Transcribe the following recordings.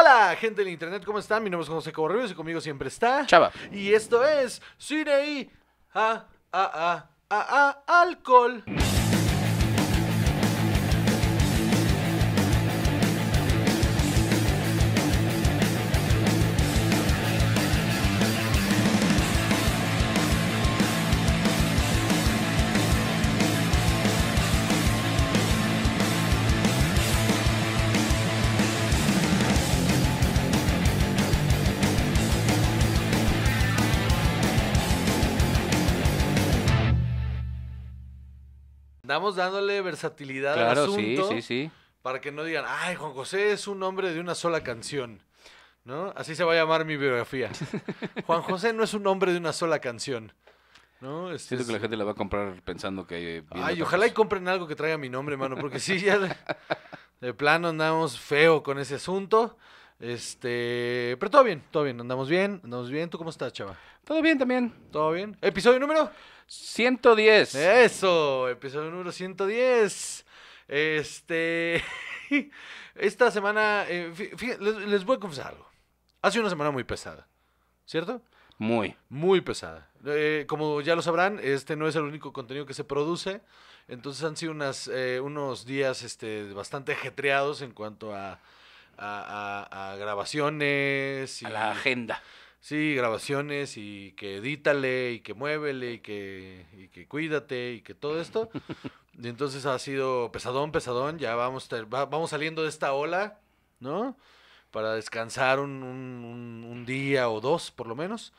Hola, gente del internet, ¿cómo están? Mi nombre es José Cobarrubios y conmigo siempre está. Chava. Y esto es Cine A, ¡Ah! ¡Ah! a, ah, a, ah, ah, alcohol. estamos dándole versatilidad al asunto. Para que no digan, ay, Juan José es un hombre de una sola canción. ¿No? Así se va a llamar mi biografía. Juan José no es un hombre de una sola canción. ¿no? Este, Siento que la gente la va a comprar pensando que... Ay, ojalá y compren algo que traiga mi nombre, mano, porque si ya de plano andamos feo con ese asunto. Este, pero todo bien, todo bien, andamos bien, andamos bien. ¿Tú cómo estás, chava? Todo bien también. ¿Todo bien? ¿Episodio número? 110. Eso, episodio número 110. Este, esta semana, eh, les, voy a confesar algo. Ha sido una semana muy pesada, ¿cierto? Muy. Muy pesada. Eh, como ya lo sabrán, este no es el único contenido que se produce. Entonces han sido unas, eh, unos días este, bastante ajetreados en cuanto a a, grabaciones. Y, a la agenda. Sí, grabaciones y que edítale y que muévele y que, y que cuídate y que todo esto. y entonces ha sido pesadón, pesadón. Ya vamos, vamos saliendo de esta ola, ¿no? Para descansar un, un, día o dos, por lo menos.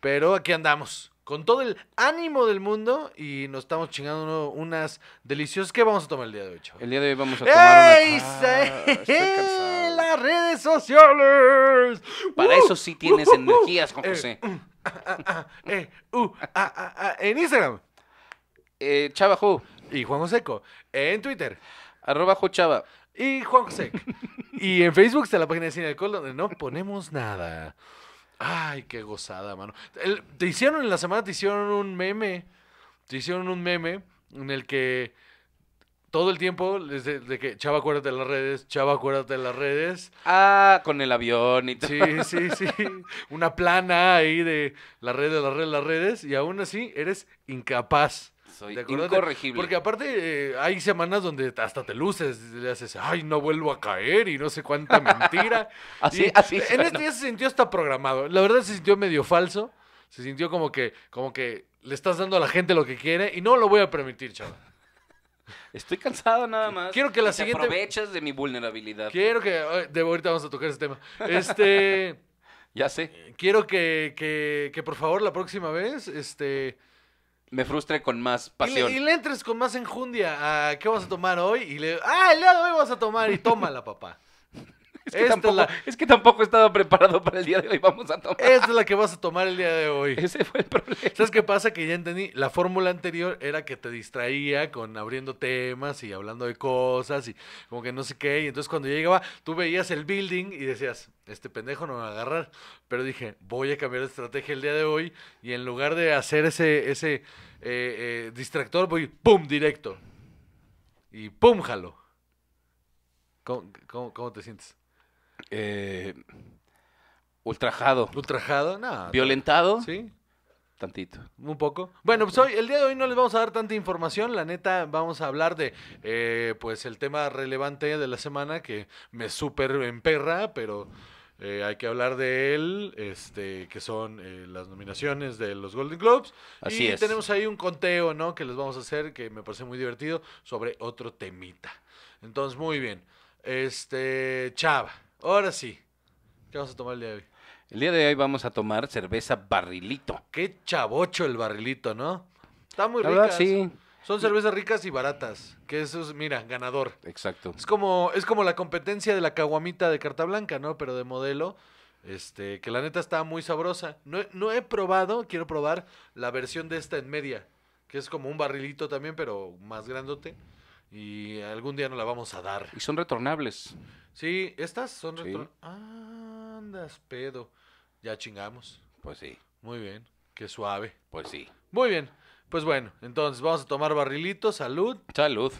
Pero aquí andamos, con todo el ánimo del mundo y nos estamos chingando unas deliciosas. ¿Qué vamos a tomar el día de hoy, El día de hoy vamos a tomar ¡Ey! Ah, estoy cansado redes sociales. Para eso sí tienes energías, Juan eh, José. Eh, uh, ah, ah, ah, en Instagram. Eh, Chava Y Juan Joseco. En Twitter. Arroba Chava. Y Juan José. y en Facebook está la página de Cine Alcohol donde no ponemos nada. Ay, qué gozada, mano. te hicieron en la semana, te hicieron un meme. Te hicieron un meme en el que todo el tiempo, desde que Chava, acuérdate de las redes, Chava, acuérdate de las redes. Ah, con el avión y todo. Sí, sí, sí. Una plana ahí de las redes, las redes, las redes. Y aún así eres incapaz. Soy incorregible. Porque aparte eh, hay semanas donde hasta te luces, le haces, ay, no vuelvo a caer y no sé cuánta mentira. así, así. En este día se sintió hasta programado. La verdad se sintió medio falso. Se sintió como que, como que le estás dando a la gente lo que quiere y no lo voy a permitir, chava. Estoy cansado nada más. Quiero que la siguiente. aprovechas de mi vulnerabilidad. Quiero que. De ahorita vamos a tocar ese tema. Este. Ya sé. Eh, quiero que, que, que por favor la próxima vez. Este. Me frustre con más pasión. y le entres con más enjundia a qué vas a tomar hoy y le. ¡Ah, el día de hoy vas a tomar! Y tómala, papá. Es que, tampoco... estaba preparado para el día de hoy. Vamos a tomar. Esta es la que vas a tomar el día de hoy. Ese fue el problema. ¿Sabes qué pasa? Que ya entendí. La fórmula anterior era que te distraía con abriendo temas y hablando de cosas y como que no sé qué. Y entonces cuando llegaba, tú veías el building y decías, este pendejo no me va a agarrar. Pero dije, voy a cambiar de estrategia el día de hoy y en lugar de hacer ese, eh, eh, distractor, voy, ¡pum! directo. Y ¡pum! jalo. cómo te sientes? Eh, ultrajado. Ultrajado, nada. Violentado. Sí. Tantito. Un poco. Bueno, pues hoy, el día de hoy no les vamos a dar tanta información. La neta, vamos a hablar de, eh, pues, el tema relevante de la semana que me súper emperra, pero eh, hay que hablar de él, este, que son las nominaciones de los Golden Globes. Así y tenemos ahí un conteo, ¿no? Que les vamos a hacer, que me parece muy divertido, sobre otro temita. Entonces, muy bien. Este, Chava. Ahora sí. ¿Qué vamos a tomar el día de hoy? El día de hoy vamos a tomar cerveza barrilito. Qué chavocho el barrilito, ¿no? Está muy rica. sí. Son cervezas ricas y baratas. Que eso es, mira, ganador. Exacto. Es como, es como la competencia de la caguamita de carta blanca, ¿no? Pero de modelo. Este, que la neta está muy sabrosa. No, he probado, quiero probar la versión de esta en media. Que es como un barrilito también, pero más grandote. Y algún día nos la vamos a dar. Y son retornables. Sí, estas son sí. Andas, pedo. Ya chingamos. Pues sí. Muy bien. Qué suave. Pues sí. Muy bien. Pues bueno, entonces vamos a tomar barrilito. Salud. Salud.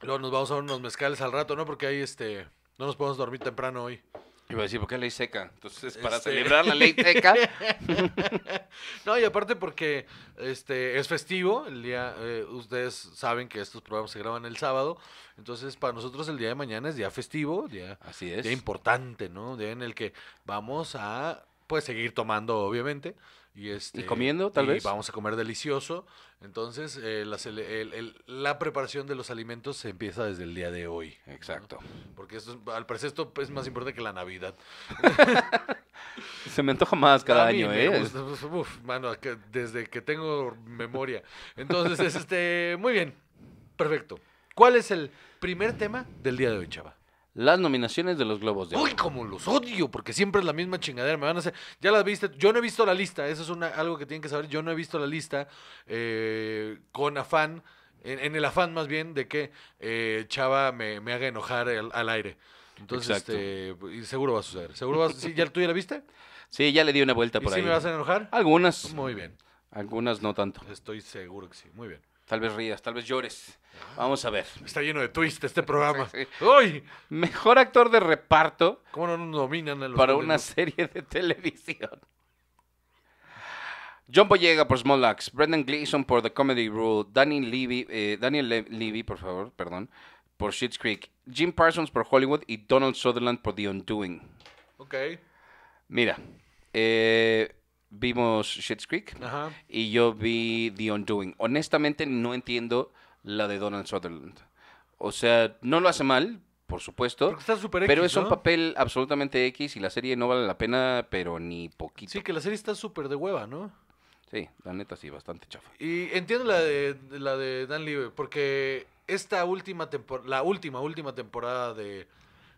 Luego nos vamos a unos mezcales al rato, ¿no? Porque ahí este. No nos podemos dormir temprano hoy. Iba a decir, ¿por qué ley seca? Entonces, para este celebrar la ley seca. no, y aparte porque este es festivo, el día, eh, ustedes saben que estos programas se graban el sábado, entonces para nosotros el día de mañana es día festivo, día, Así es. importante, ¿no? Día en el que vamos a, pues, seguir tomando, obviamente, este, y, comiendo, tal y vez. vamos a comer delicioso. Entonces, eh, la preparación de los alimentos se empieza desde el día de hoy. Exacto. Porque esto al parecer esto es más importante que la Navidad. se me antoja más cada año, ¿eh? Pues, mano, desde que tengo memoria. Entonces, este, muy bien. Perfecto. ¿Cuál es el primer tema del día de hoy, chava? las nominaciones de los Globos de Oro. Uy, como los odio, porque siempre es la misma chingadera. Me van a hacer. Ya las viste. Yo no he visto la lista. Eso es una, algo que tienen que saber. Yo no he visto la lista eh, con afán, en, el afán más bien, de que eh, Chava me, haga enojar al aire. Entonces, este, y seguro va a suceder. Seguro va a, ¿Ya tú ya la viste? Sí, ya le di una vuelta por ahí. ¿Sí me vas a enojar? Algunas. Muy bien. Algunas no tanto. Estoy seguro que sí. Muy bien. Tal vez rías, tal vez llores. Ah. Vamos a ver. Está lleno de twist este programa. ¡Uy! Mejor actor de reparto. ¿Cómo no nos dominan en los Para una serie de televisión. John Boyega por Small Axe, Brendan Gleeson por The Comedy Rule, Danny Levy, eh, Daniel Levy, por favor, perdón, por Schitt's Creek, Jim Parsons por Hollywood y Donald Sutherland por The Undoing. Ok. Mira, eh, vimos Shit's Creek y yo vi The Undoing. Honestamente, no entiendo la de Donald Sutherland. O sea, no lo hace mal, por supuesto. está pero es un papel absolutamente X y la serie no vale la pena, pero ni poquito. Sí, que la serie está súper de hueva, ¿no? Sí, la neta sí, bastante chafa. Y entiendo la de, la de Dan Liebe, porque esta última temporada, la última, última temporada de,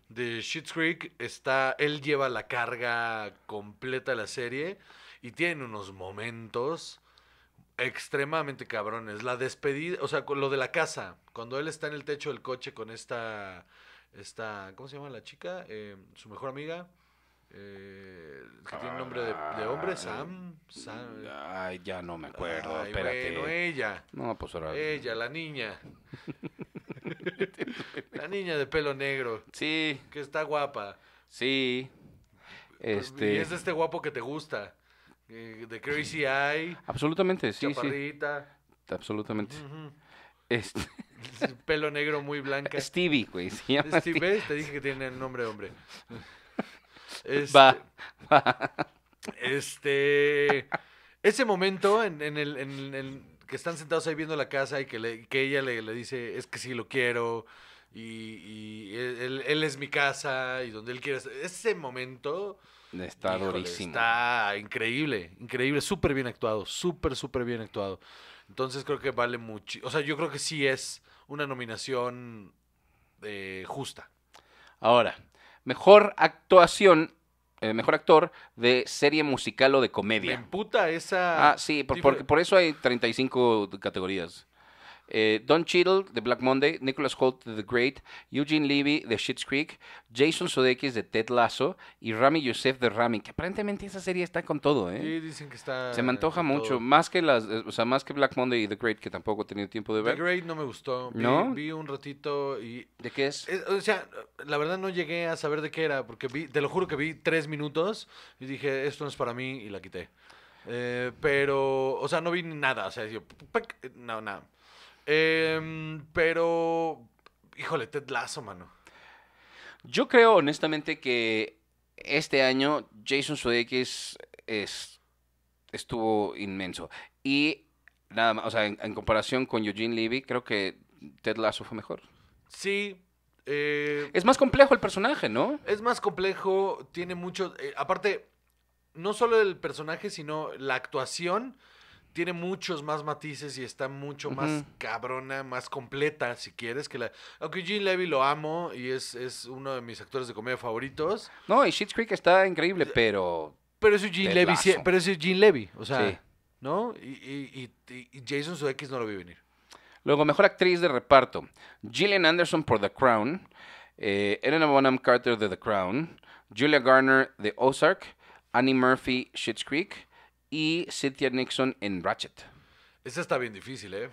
de Creek está, él lleva la carga completa de la serie y tiene unos momentos extremadamente cabrones. La despedida, o sea, lo de la casa, cuando él está en el techo del coche con esta, esta ¿cómo se llama la chica? Eh, su mejor amiga. Eh, que tiene nombre de, hombre, ah, Sam. Eh, ay, ya no me acuerdo, ay, Bueno, ella. No, pues ahora. Ella, la niña. la niña de pelo negro. Sí. Que está guapa. Sí. Pues, este... Y es de este guapo que te gusta. The eh, Crazy Eye. Absolutamente, sí, sí. Absolutamente. Este Pelo negro muy blanca. Stevie, güey. Stevie, te dije que tiene el nombre de hombre. Este, va, Ese momento en, el, que están sentados ahí viendo la casa y que, ella le, dice, es que sí lo quiero. Y, e, él, es mi casa y donde él quiera Ese momento Está Está increíble, increíble, súper bien actuado, súper, súper bien actuado. Entonces creo que vale mucho. O sea, yo creo que sí es una nominación eh, justa. Ahora, mejor actuación, eh, mejor actor de serie musical o de comedia. Me esa. Ah, sí, por eso hay 35 categorías. Eh, Don Cheadle de Black Monday, Nicholas Holt de The Great, Eugene Levy de Shit's Creek, Jason Sudeikis de Ted Lasso y Rami Youssef de Rami, que aparentemente esa serie está con todo, ¿eh? Sí, dicen que está. Se me antoja mucho, más que las, eh, sea, más que Black Monday y The Great que tampoco he tenido tiempo de ver. The Great no me gustó, vi, ¿No? vi un ratito y ¿De qué es? Eh, o sea, la verdad no llegué a saber de qué era porque vi, te lo juro que vi tres minutos y dije esto no es para mí y la quité. pero, o sea, no vi nada. O sea, no, nada. Em, pero, híjole, Ted Lasso, mano. Yo creo honestamente que este año Jason Sudeikis es, estuvo inmenso. Y nada más, o sea, en, comparación con Eugene Levy, creo que Ted Lasso fue mejor. Sí. Eh, es más complejo el personaje, ¿no? Es más complejo, tiene mucho... Eh, aparte, no solo el personaje, sino la actuación tiene muchos más matices y está mucho más cabrona, más completa, si quieres, que la... Aunque Gene Levy lo amo y es, uno de mis actores de comedia favoritos. No, y Shit's Creek está increíble, eh, pero... Pero es Gene Levy, pero es Gene Levy, o sea, ¿no? Y, y, y, Jason Sudeikis no lo vi venir. Luego, mejor actriz de reparto. Gillian Anderson por The Crown. Eh, Elena Bonham Carter de The Crown. Julia Garner de Ozark. Annie Murphy, Schitt's Creek y Cynthia Nixon en Ratchet. Ese está bien difícil, ¿eh?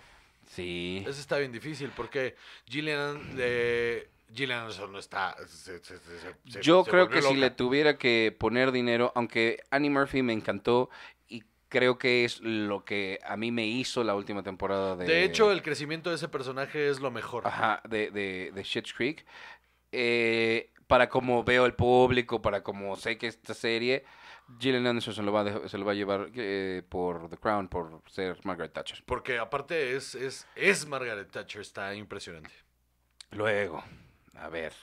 Sí. Ese está bien difícil porque Gillian... Gillian Anderson no está. Yo creo que si le tuviera que poner dinero, aunque Annie Murphy me encantó y creo que es lo que a mí me hizo la última temporada de. De hecho, el crecimiento de ese personaje es lo mejor. Ajá, de, de, de Creek. Eh, para cómo veo el público, para como sé que esta serie Gillian Anderson se lo va a llevar eh, por The Crown por ser Margaret Thatcher. Porque aparte es, es, es Margaret Thatcher, está impresionante. Luego, a ver.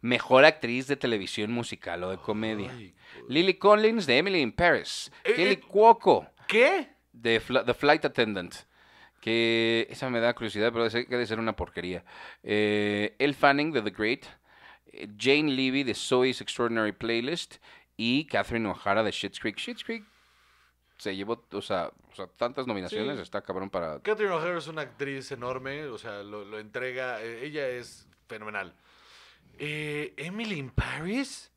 Mejor actriz de televisión musical o de comedia. Pues. Lily Collins de Emily in Paris. Eh, eh, Kelly Cuoco. ¿Qué? De The Flight Attendant. Que esa me da curiosidad, pero debe ser una porquería. El Fanning de The Great. Jane Levy de Zoe's Extraordinary Playlist y Catherine O'Hara de Shit's Creek. Shit's Creek se llevó, o sea, tantas nominaciones, está cabrón para... Catherine O'Hara es una actriz enorme, o sea, lo, entrega, eh, ella es fenomenal. Eh, Emily in Paris...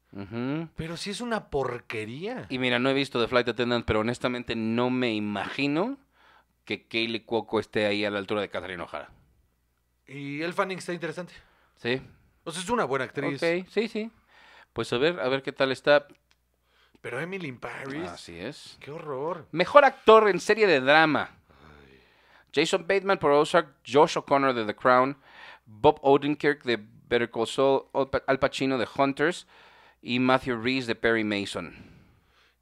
Pero sí es una porquería. Y mira, no he visto The Flight Attendant, pero honestamente no me imagino que Kaylee Cuoco esté ahí a la altura de Catherine O'Hara. Y el Fanning está interesante. Sí. O sea, es una buena actriz. Ok, sí, sí. Pues a ver, a ver qué tal está. Pero Emily in Así es. Qué horror. Mejor actor en serie de drama. Jason Bateman por Ozark, Josh O'Connor de The Crown, Bob Odenkirk de Better Call Saul, Al Pacino de Hunters y Matthew Reese de Perry Mason.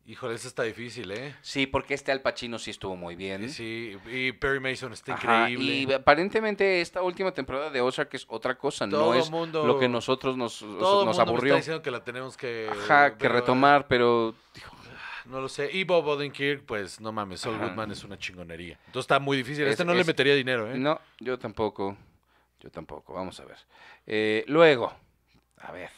Híjole, eso está difícil, ¿eh? Sí, porque este Al Pacino sí estuvo muy bien. Sí, y Perry Mason está increíble. Y aparentemente esta última temporada de Ozark es otra cosa, no es lo que nosotros nos, todo nos mundo está diciendo que la tenemos que... Ajá, que retomar, pero... Ah, no lo sé. Y Bob Odenkirk, pues no mames, Sol Goodman es una chingonería. Entonces está muy difícil. A este no le metería dinero, ¿eh? No, yo tampoco. Yo tampoco. Vamos a ver. Eh, luego, a ver,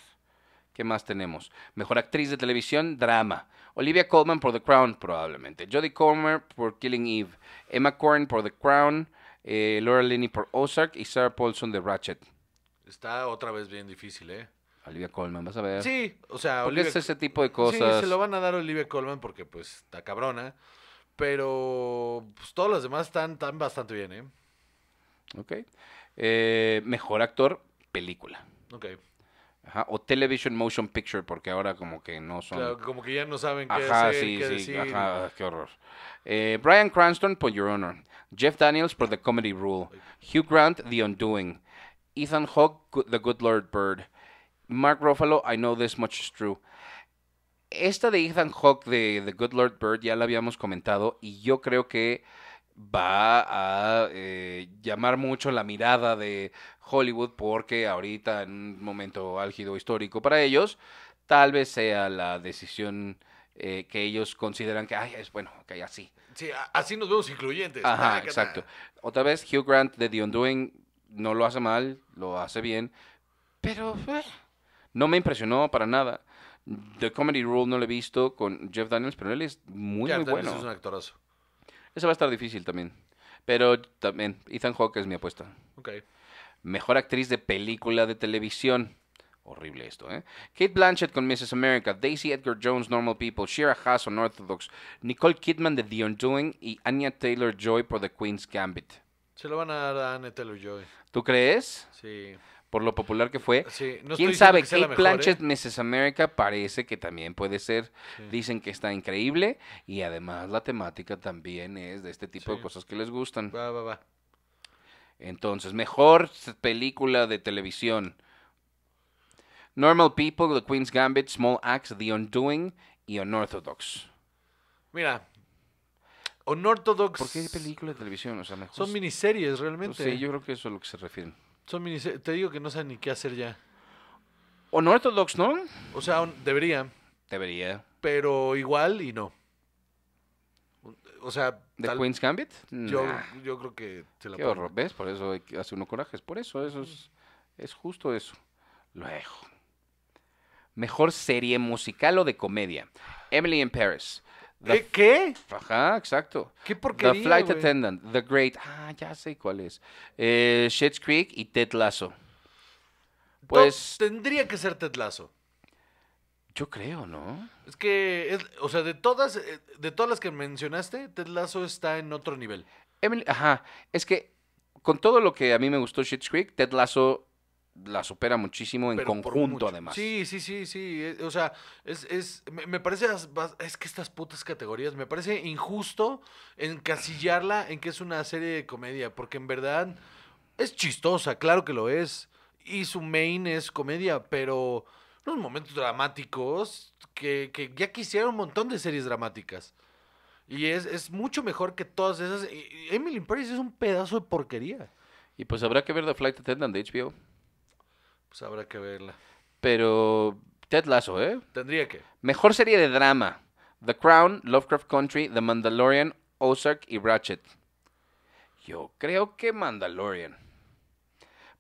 ¿qué más tenemos? Mejor actriz de televisión, drama. Olivia Colman por The Crown, probablemente. Jodie Comer por Killing Eve. Emma Corrin por The Crown. Eh, Laura Linney por Ozark. Y Sarah Paulson de Ratchet. Está otra vez bien difícil, ¿eh? Olivia Colman, vas a ver. Sí, o sea, ¿Por Olivia... es ese tipo de cosas. Sí, se lo van a dar a Olivia Colman porque, pues, está cabrona. Pero, pues, todos los demás están, bastante bien, ¿eh? Ok. Eh, mejor actor, película. Ok. Ajá, o Television Motion Picture, porque ahora como que no son... como que ya no saben qué ajá, sí, sí, Ajá, qué horror. Eh, Brian Cranston por Your Honor. Jeff Daniels por The Comedy Rule. Hugh Grant, The Undoing. Ethan Hawke, The Good Lord Bird. Mark Ruffalo, I Know This Much Is True. Esta de Ethan Hawke de The Good Lord Bird ya la habíamos comentado y yo creo que va a eh, llamar mucho la mirada de Hollywood porque ahorita en un momento álgido histórico para ellos, tal vez sea la decisión eh, que ellos consideran que, es bueno, que así. Sí, así nos vemos incluyentes. exacto. Otra vez, Hugh Grant de The Undoing no lo hace mal, lo hace bien, pero eh, no me impresionó para nada. The Comedy Rule no lo he visto con Jeff Daniels, pero él es muy, Jeff Daniels bueno. es un actorazo. Eso va a estar difícil también. Pero también, Ethan Hawke es mi apuesta. Mejor actriz de película de televisión. Horrible esto, ¿eh? Kate Blanchett con Mrs. America, Daisy Edgar Jones, Normal People, Shira Haas, Orthodox, Nicole Kidman de The Undoing y Anya Taylor Joy por The Queen's Gambit. Se lo van a dar a Anya Taylor Joy. ¿Tú crees? Sí por lo popular que fue. ¿Quién sabe? Kate Planchet Mrs. America, parece que también puede ser. Dicen que está increíble y además la temática también es de este tipo de cosas que les gustan. Va, va, va. Entonces, mejor película de televisión. Normal People, The Queen's Gambit, Small Axe, The Undoing y Unorthodox. Mira, Unorthodox... ¿Por qué película de televisión? O sea, mejor... Son miniseries realmente. Pues sí, yo creo que eso es a lo que se refieren. Son Te digo que no saben ni qué hacer ya. o ¿no? O sea, debería, Debería. pero igual y no. O sea, de Queen's Gambit? yo, yo creo que se la qué horror. ¿Ves? Por eso hace uno corajes. Por eso, eso es, es justo eso. Luego. Mejor serie musical o de comedia. Emily in Paris. ¿Qué, Ajá, exacto. ¿Qué porquería, The Flight Attendant, The Great. Ah, ya sé cuál es. Eh, Creek y Ted Lasso. Pues... tendría que ser Ted Lasso. Yo creo, ¿no? Es que, o sea, de todas, eh, de todas las que mencionaste, Ted Lasso está en otro nivel. Emily, ajá, es que con todo lo que a mí me gustó Shit Creek, Ted Lasso la supera muchísimo en conjunto, además. Sí, sí, sí, sí. Eh, o sea, es, es, me parece, es que estas putas categorías, me parece injusto encasillarla en que es una serie de comedia, porque en verdad es chistosa, claro que lo es. Y su main es comedia, pero los momentos dramáticos que, que ya quisieron un montón de series dramáticas. Y es, es mucho mejor que todas esas. Emily in Paris es un pedazo de porquería. Y pues habrá que ver The Flight Attendant de HBO. Pues, habrá que verla. Pero Ted Lasso, ¿eh? Tendría que. Mejor serie de drama. The Crown, Lovecraft Country, The Mandalorian, Ozark y Ratchet. Yo creo que Mandalorian.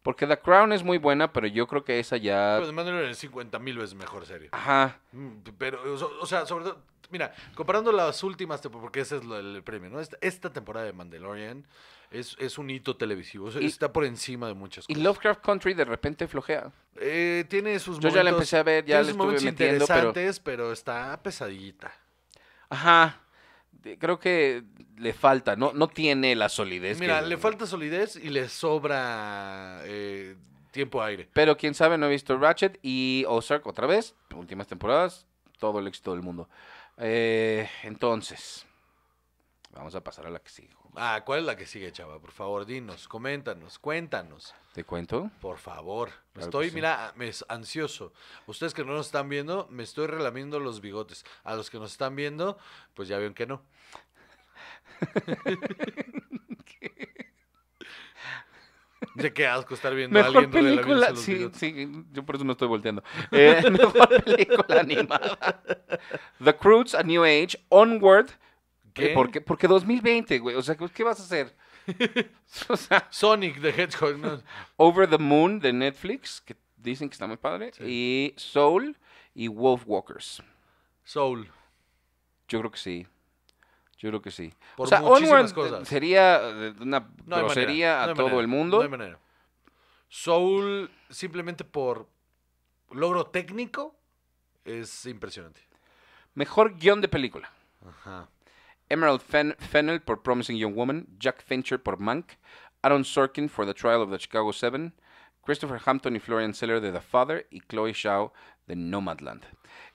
Porque The Crown es muy buena, pero yo creo que esa ya. The Mandalorian es 50 mil veces mejor serie. Ajá. Mm, pero, o sea, sobre todo. Mira, comparando las últimas, porque ese es el premio, ¿no? esta temporada de Mandalorian es, un hito televisivo. está por encima de muchas cosas. Y Lovecraft Country de repente flojea. Eh, tiene sus Yo ya la empecé a ver, ya le estuve metiendo, interesantes, pero... está pesadita. Ajá. Creo que le falta, no, no tiene la solidez. Mira, le falta solidez y le sobra eh, tiempo aire. Pero quién sabe, no he visto Ratchet y Ozark otra vez, últimas temporadas, todo el éxito del mundo. Eh, entonces, vamos a pasar a la que sigue. Ah, ¿cuál es la que sigue, chava? Por favor, dinos, coméntanos, cuéntanos. ¿Te cuento? Por favor. estoy, mira, me es ansioso. Ustedes que no nos están viendo, me estoy relamiendo los bigotes. A los que nos están viendo, pues ya ven que no. ¿De qué asco estar viendo a alguien película, sí, sí, yo por eso no estoy volteando. Eh, mejor película animada. The cruz A New Age, Onward, ¿Por qué? Porque 2020, güey. O sea, ¿qué vas a hacer? Sonic de Hedgehog. Over the Moon de Netflix, que dicen que está muy padre. Y Soul y Wolf Walkers. Soul. Yo creo que sí. Yo creo que sí. Por o sea, muchísimas cosas. sería eh, una grosería a todo el mundo. No Soul, simplemente por logro técnico, es impresionante. Mejor guión de película. Ajá. Emerald Fennel por Promising Young Woman, Jack Fincher por Mank, Aaron Sorkin por The Trial of the Chicago Seven, Christopher Hampton y Florian Seller de The Father y Chloe Shaw de Nomadland.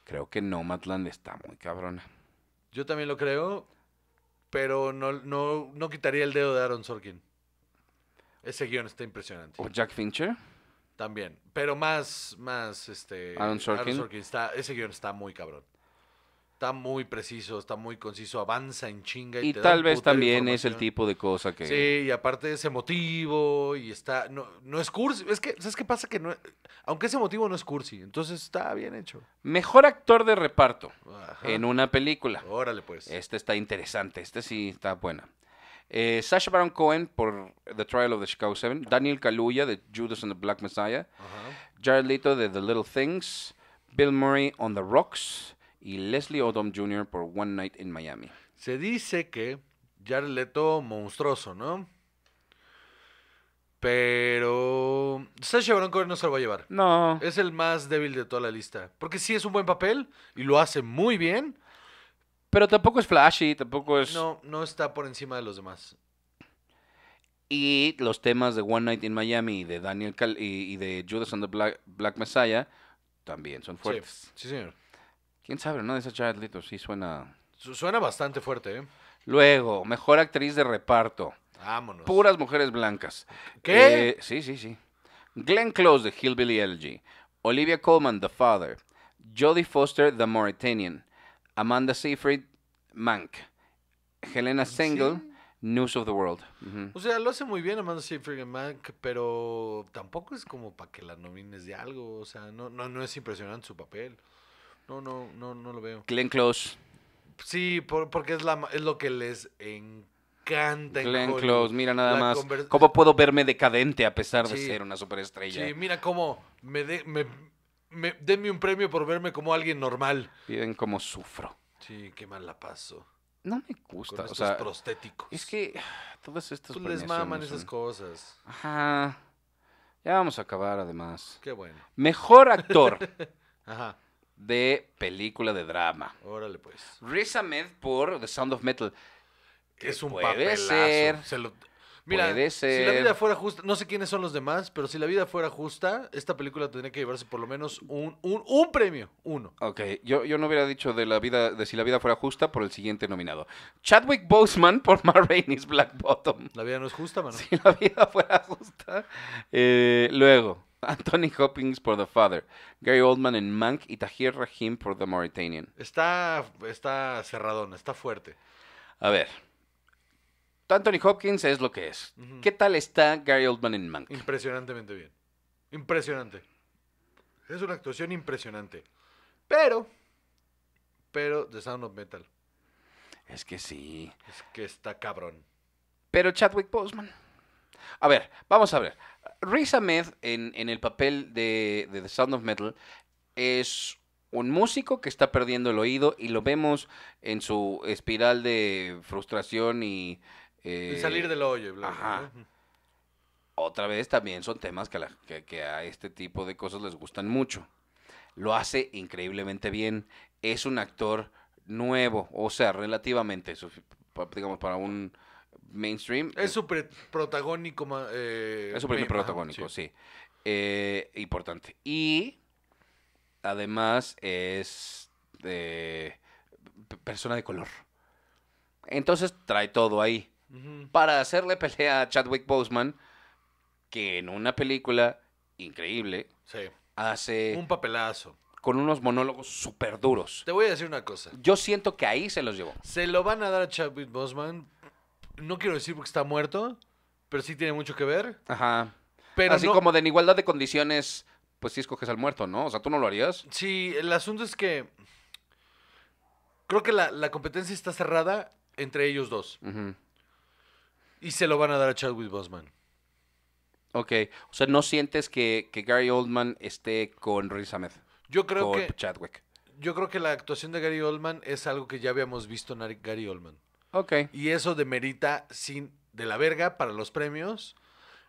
Creo que Nomadland está muy cabrón. Yo también lo creo, pero no, no, quitaría el dedo de Aaron Sorkin. Ese guión está impresionante. ¿O Jack Fincher? También, pero más, más, este... Aaron Sorkin. está, ese guión está muy cabrón está muy preciso, está muy conciso, avanza en chinga. Y, tal vez también es el tipo de cosa que... Sí, y aparte ese motivo y está... No, es cursi, es que, ¿sabes qué pasa? Que no, aunque ese motivo no es cursi, entonces está bien hecho. Mejor actor de reparto en una película. Órale pues. Este está interesante, este sí está buena. Eh, Sasha Baron Cohen por The Trial of the Chicago Seven, Daniel Kaluuya de Judas and the Black Messiah, Jared Leto de The Little Things, Bill Murray on The Rocks, y Leslie Odom Jr. por One Night in Miami. Se dice que Jared Leto monstruoso, ¿no? Pero Sasha Baron no se lo va a llevar. No. Es el más débil de toda la lista. Porque sí es un buen papel y lo hace muy bien. Pero tampoco es flashy, tampoco es... No, no está por encima de los demás. Y los temas de One Night in Miami de Daniel y, de Judas and the Black, Messiah también son fuertes. sí señor. Quién sabe, ¿no? De Esa Jared sí suena. Suena bastante fuerte, ¿eh? Luego, mejor actriz de reparto. Vámonos. Puras mujeres blancas. ¿Qué? Eh, sí, sí, sí. Glenn Close de Hillbilly Elegy. Olivia Coleman, The Father. Jodie Foster, The Mauritanian. Amanda Seyfried, Mank. Helena Sengel, News of the World. O sea, lo hace muy bien Amanda Seyfried y Mank, pero tampoco es como para que la nomines de algo. O sea, no, no, no es impresionante su papel. No, no, no, no lo veo. Glenn Close. Sí, porque es, la, es lo que les encanta. Glenn Close, mira nada más. ¿Cómo puedo verme decadente a pesar de ser una superestrella? Sí, mira cómo me, de, me, denme un premio por verme como alguien normal. Miren cómo sufro. Sí, qué mal la paso. No me gusta, Con o prostéticos. Es que todas estas Tú pues les maman esas cosas. Ajá. Ya vamos a acabar además. Qué bueno. Mejor actor. Ajá de película de drama. Órale, pues. Riz por The Sound of Metal. Es un puede papelazo. Mira, si la vida fuera justa, no sé quiénes son los demás, pero si la vida fuera justa, esta película tendría que llevarse por lo menos un, premio, uno. Ok, yo, yo no hubiera dicho de la vida, de si la vida fuera justa por el siguiente nominado. Chadwick Boseman por Ma Rainey's Black Bottom. La vida no es justa, mano. Si la vida fuera justa. Eh, luego, Anthony Hopkins por The Father, Gary Oldman en Mank y Tahir Rahim por The Mauritanian. Está, está cerradón, está fuerte. A ver. Anthony Hopkins es lo que es. ¿Qué tal está Gary Oldman en Mank? Impresionantemente bien. Impresionante. Es una actuación impresionante. Pero, pero The Sound of Metal. Es que sí. Es que está cabrón. Pero Chadwick Boseman. A ver, vamos a ver. Riz Ahmed, en, el papel de, The Sound of Metal, es un músico que está perdiendo el oído y lo vemos en su espiral de frustración y... Eh, salir del hoyo. ajá. Otra vez también son temas que, que, a este tipo de cosas les gustan mucho. Lo hace increíblemente bien. Es un actor nuevo, o sea, relativamente, digamos, para un mainstream. Es eh, súper protagónico. Eh, es súper protagónico, sí. Eh, importante. Y además es de persona de color. Entonces trae todo ahí. Para hacerle pelea a Chadwick Boseman, que en una película increíble sí. hace... Un papelazo con unos monólogos súper duros. Te voy a decir una cosa. Yo siento que ahí se los llevó. Se lo van a dar a Chadwick Boseman no quiero decir porque está muerto, pero sí tiene mucho que ver. Ajá. Pero Así como de en igualdad de condiciones, pues sí escoges al muerto, ¿no? O sea, tú no lo harías. Sí, el asunto es que creo que la, competencia está cerrada entre ellos dos. Y se lo van a dar a Chadwick Boseman. Ok. O sea, ¿no sientes que, Gary Oldman esté con Riz Ahmed? Yo creo que... Chadwick. Yo creo que la actuación de Gary Oldman es algo que ya habíamos visto en Gary Oldman. Y eso demerita sin, de la verga para los premios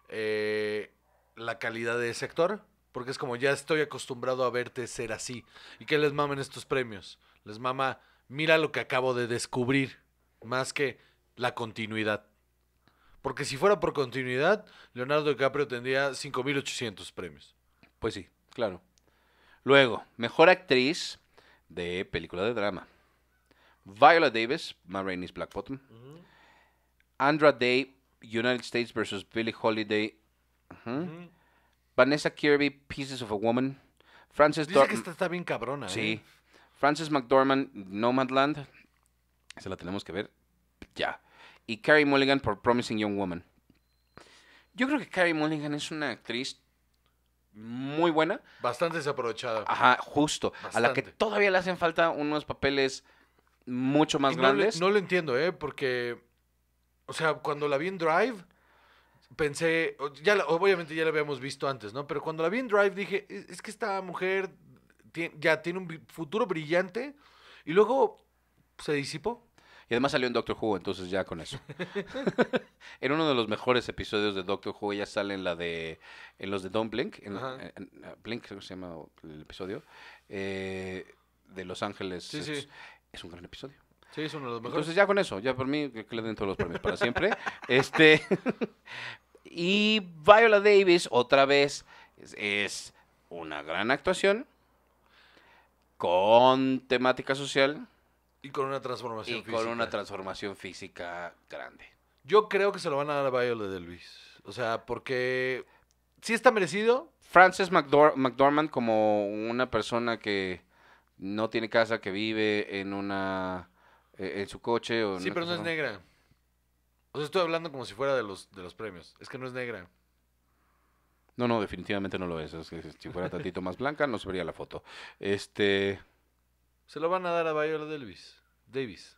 eh, la calidad de ese sector. Porque es como ya estoy acostumbrado a verte ser así. ¿Y qué les mamen estos premios? Les mama, mira lo que acabo de descubrir, más que la continuidad. Porque si fuera por continuidad, Leonardo DiCaprio tendría 5.800 premios. Pues sí, claro. Luego, mejor actriz de película de drama. Viola Davis, Ma is Black Bottom. Andra Day, United States versus Billie Holiday. Vanessa Kirby, Pieces of a Woman. Frances Dice que esta está bien cabrona. Sí. ¿eh? Frances McDormand, Nomadland. Esa la tenemos que ver ya. Y Carrie Mulligan por Promising Young Woman. Yo creo que Carrie Mulligan es una actriz muy buena. Bastante desaprovechada. Ajá, justo. A la que todavía le hacen falta unos papeles mucho más grandes. No, lo entiendo, ¿eh? Porque, o sea, cuando la vi en Drive, pensé, ya obviamente ya la habíamos visto antes, ¿no? Pero cuando la vi en Drive dije, e, es que esta mujer ya tiene un futuro brillante y luego se disipó. Y además salió en Doctor Who, entonces ya con eso. en uno de los mejores episodios de Doctor Who, ella sale en la de. En los de Don Blink. En, Blink, se llama el episodio. Eh, de Los Ángeles. Sí, sí es un gran episodio. Sí, es uno de los mejores. Entonces ya con eso, ya por mí que le den todos los premios para siempre. este y Viola Davis otra vez es, una gran actuación con temática social y con una transformación y con una transformación física grande. Yo creo que se lo van a dar a Viola Davis, o sea, porque sí está merecido. Frances McDormand como una persona que no tiene casa, que vive en una eh, en su coche o Sí, pero no es negra. O sea, estoy hablando como si fuera de los de los premios. Es que no es negra. No, no, definitivamente no lo es. es que si fuera tantito más blanca, no se vería la foto. Este se lo van a dar a Viola Davis. Davis.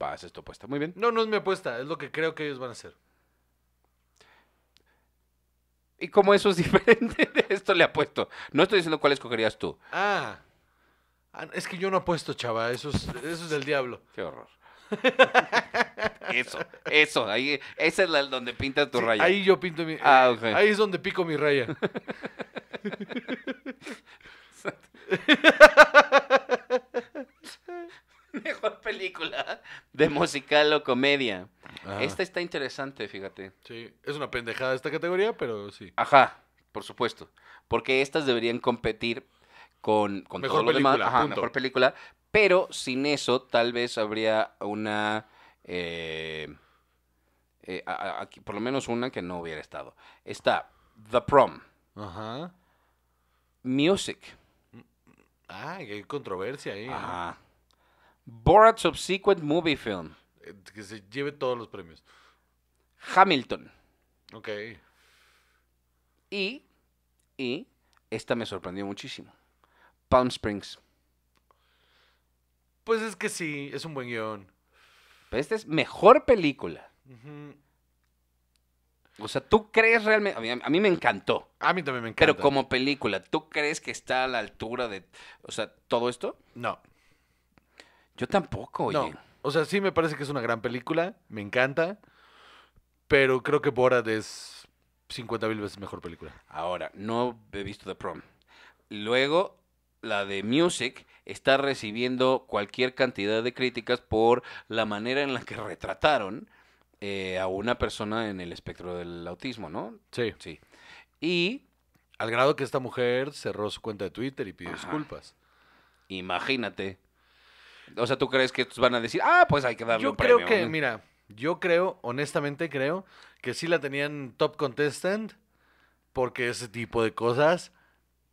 Va, es tu apuesta. Muy bien. No, no es mi apuesta, es lo que creo que ellos van a hacer y cómo eso es diferente esto le apuesto. No estoy diciendo cuál escogerías tú. Ah. ah es que yo no apuesto, chava. Eso es, del diablo. Qué horror. eso, eso. Ahí, esa es donde pinta tu raya. Ahí yo pinto mi. Ah, eh, ok. Ahí es donde pico mi raya. Mejor película de musical o comedia. Esta está interesante, fíjate. Sí, es una pendejada esta categoría, pero sí. Ajá, por supuesto. Porque estas deberían competir con, mejor película, lo demás. mejor película. Pero sin eso, tal vez habría una. Eh, eh, por lo menos una que no hubiera estado. Está The Prom. Ajá. Music. Mm, mm, mm. Ah, qué controversia ahí. ¿eh? Ajá. Borat Subsequent Movie Film. Eh, que se lleve todos los premios. Hamilton. Ok. Y, y, esta me sorprendió muchísimo. Palm Springs. Pues es que sí, es un buen guión. Pero esta es mejor película. O sea, ¿tú crees realmente? A mí, me encantó. A mí también me encanta. Pero como película, ¿tú crees que está a la altura de, o sea, todo esto? No. Yo tampoco, oye. O sea, sí me parece que es una gran película, me encanta, pero creo que Borat es 50 mil veces mejor película. Ahora, no he visto The Prom. Luego, la de Music está recibiendo cualquier cantidad de críticas por la manera en la que retrataron eh, a una persona en el espectro del autismo, ¿no? Sí. Sí. Y... Al grado que esta mujer cerró su cuenta de Twitter y pidió disculpas. Imagínate. O sea, ¿tú crees que van a decir, ah, pues hay que darle yo un premio? Yo creo que, mira, yo creo, honestamente creo, que sí la tenían top contestant porque ese tipo de cosas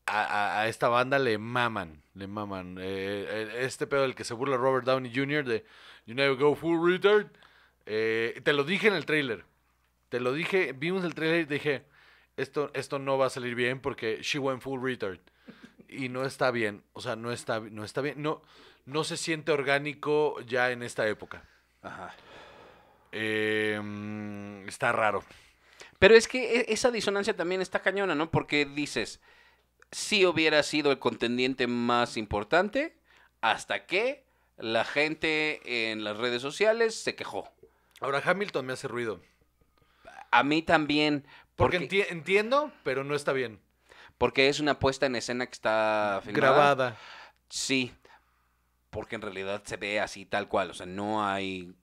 a, esta banda le maman, le maman. Eh, eh, este pedo del que se burla Robert Downey Jr. de You Never Go Full Retard. Eh, te lo dije en el trailer. Te lo dije, vimos el trailer y dije, esto, esto no va a salir bien porque she went full retard. Y no está bien, o sea, no está, no está bien. No, no se siente orgánico ya en esta época. Ajá. Em, está raro. Pero es que e, esa disonancia también está cañona, ¿no? Porque dices, si hubiera sido el contendiente más importante hasta que la gente en las redes sociales se quejó. Ahora Hamilton me hace ruido. A mí también. Porque, entiendo, pero no está bien. Porque es una puesta en escena que está Grabada. Sí, porque en realidad se ve así tal cual. O sea, no hay.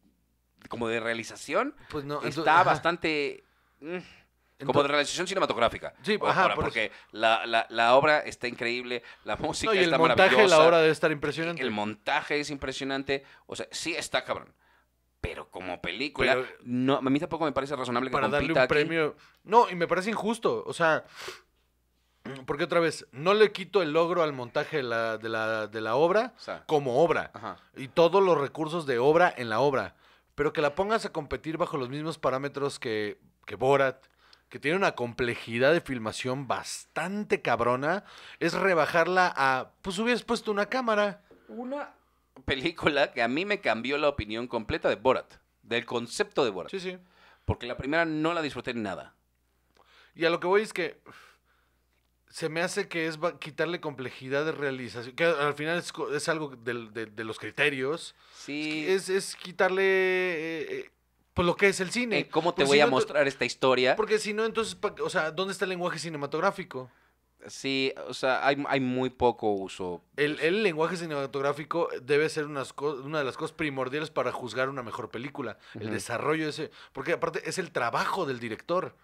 Como de realización. Pues no. está bastante. Mm, como de realización cinematográfica. Sí, ajá, porque la, obra está increíble, la música no, y el montaje, La obra debe estar impresionante. El montaje es impresionante. O sea, sí está cabrón. Pero como película, no, a mí tampoco me parece razonable que Para darle un premio. No, y me parece injusto. O sea, Mm, porque otra vez, no le quito el logro al montaje de la, obra como obra. Y todos los recursos de obra en la obra. Pero que la pongas a competir bajo los mismos parámetros que, que Borat, que tiene una complejidad de filmación bastante cabrona, es rebajarla a, pues hubieras puesto una cámara. Una película que a mí me cambió la opinión completa de Borat, del concepto de Borat. Sí, sí. Porque la primera no la disfruté en nada. Y a lo que voy es que se me hace que es quitarle complejidad de realización, que al final es, algo de, los criterios. Sí. Es, quitarle eh, eh, pues, lo que es el cine. ¿Cómo te voy a mostrar esta historia? Porque si no, entonces, ¿dónde está el lenguaje cinematográfico? Sí, o sea, hay, muy poco uso. El, lenguaje cinematográfico debe ser unas una de las cosas primordiales para juzgar una mejor película. El desarrollo ese. Porque aparte es el trabajo del director.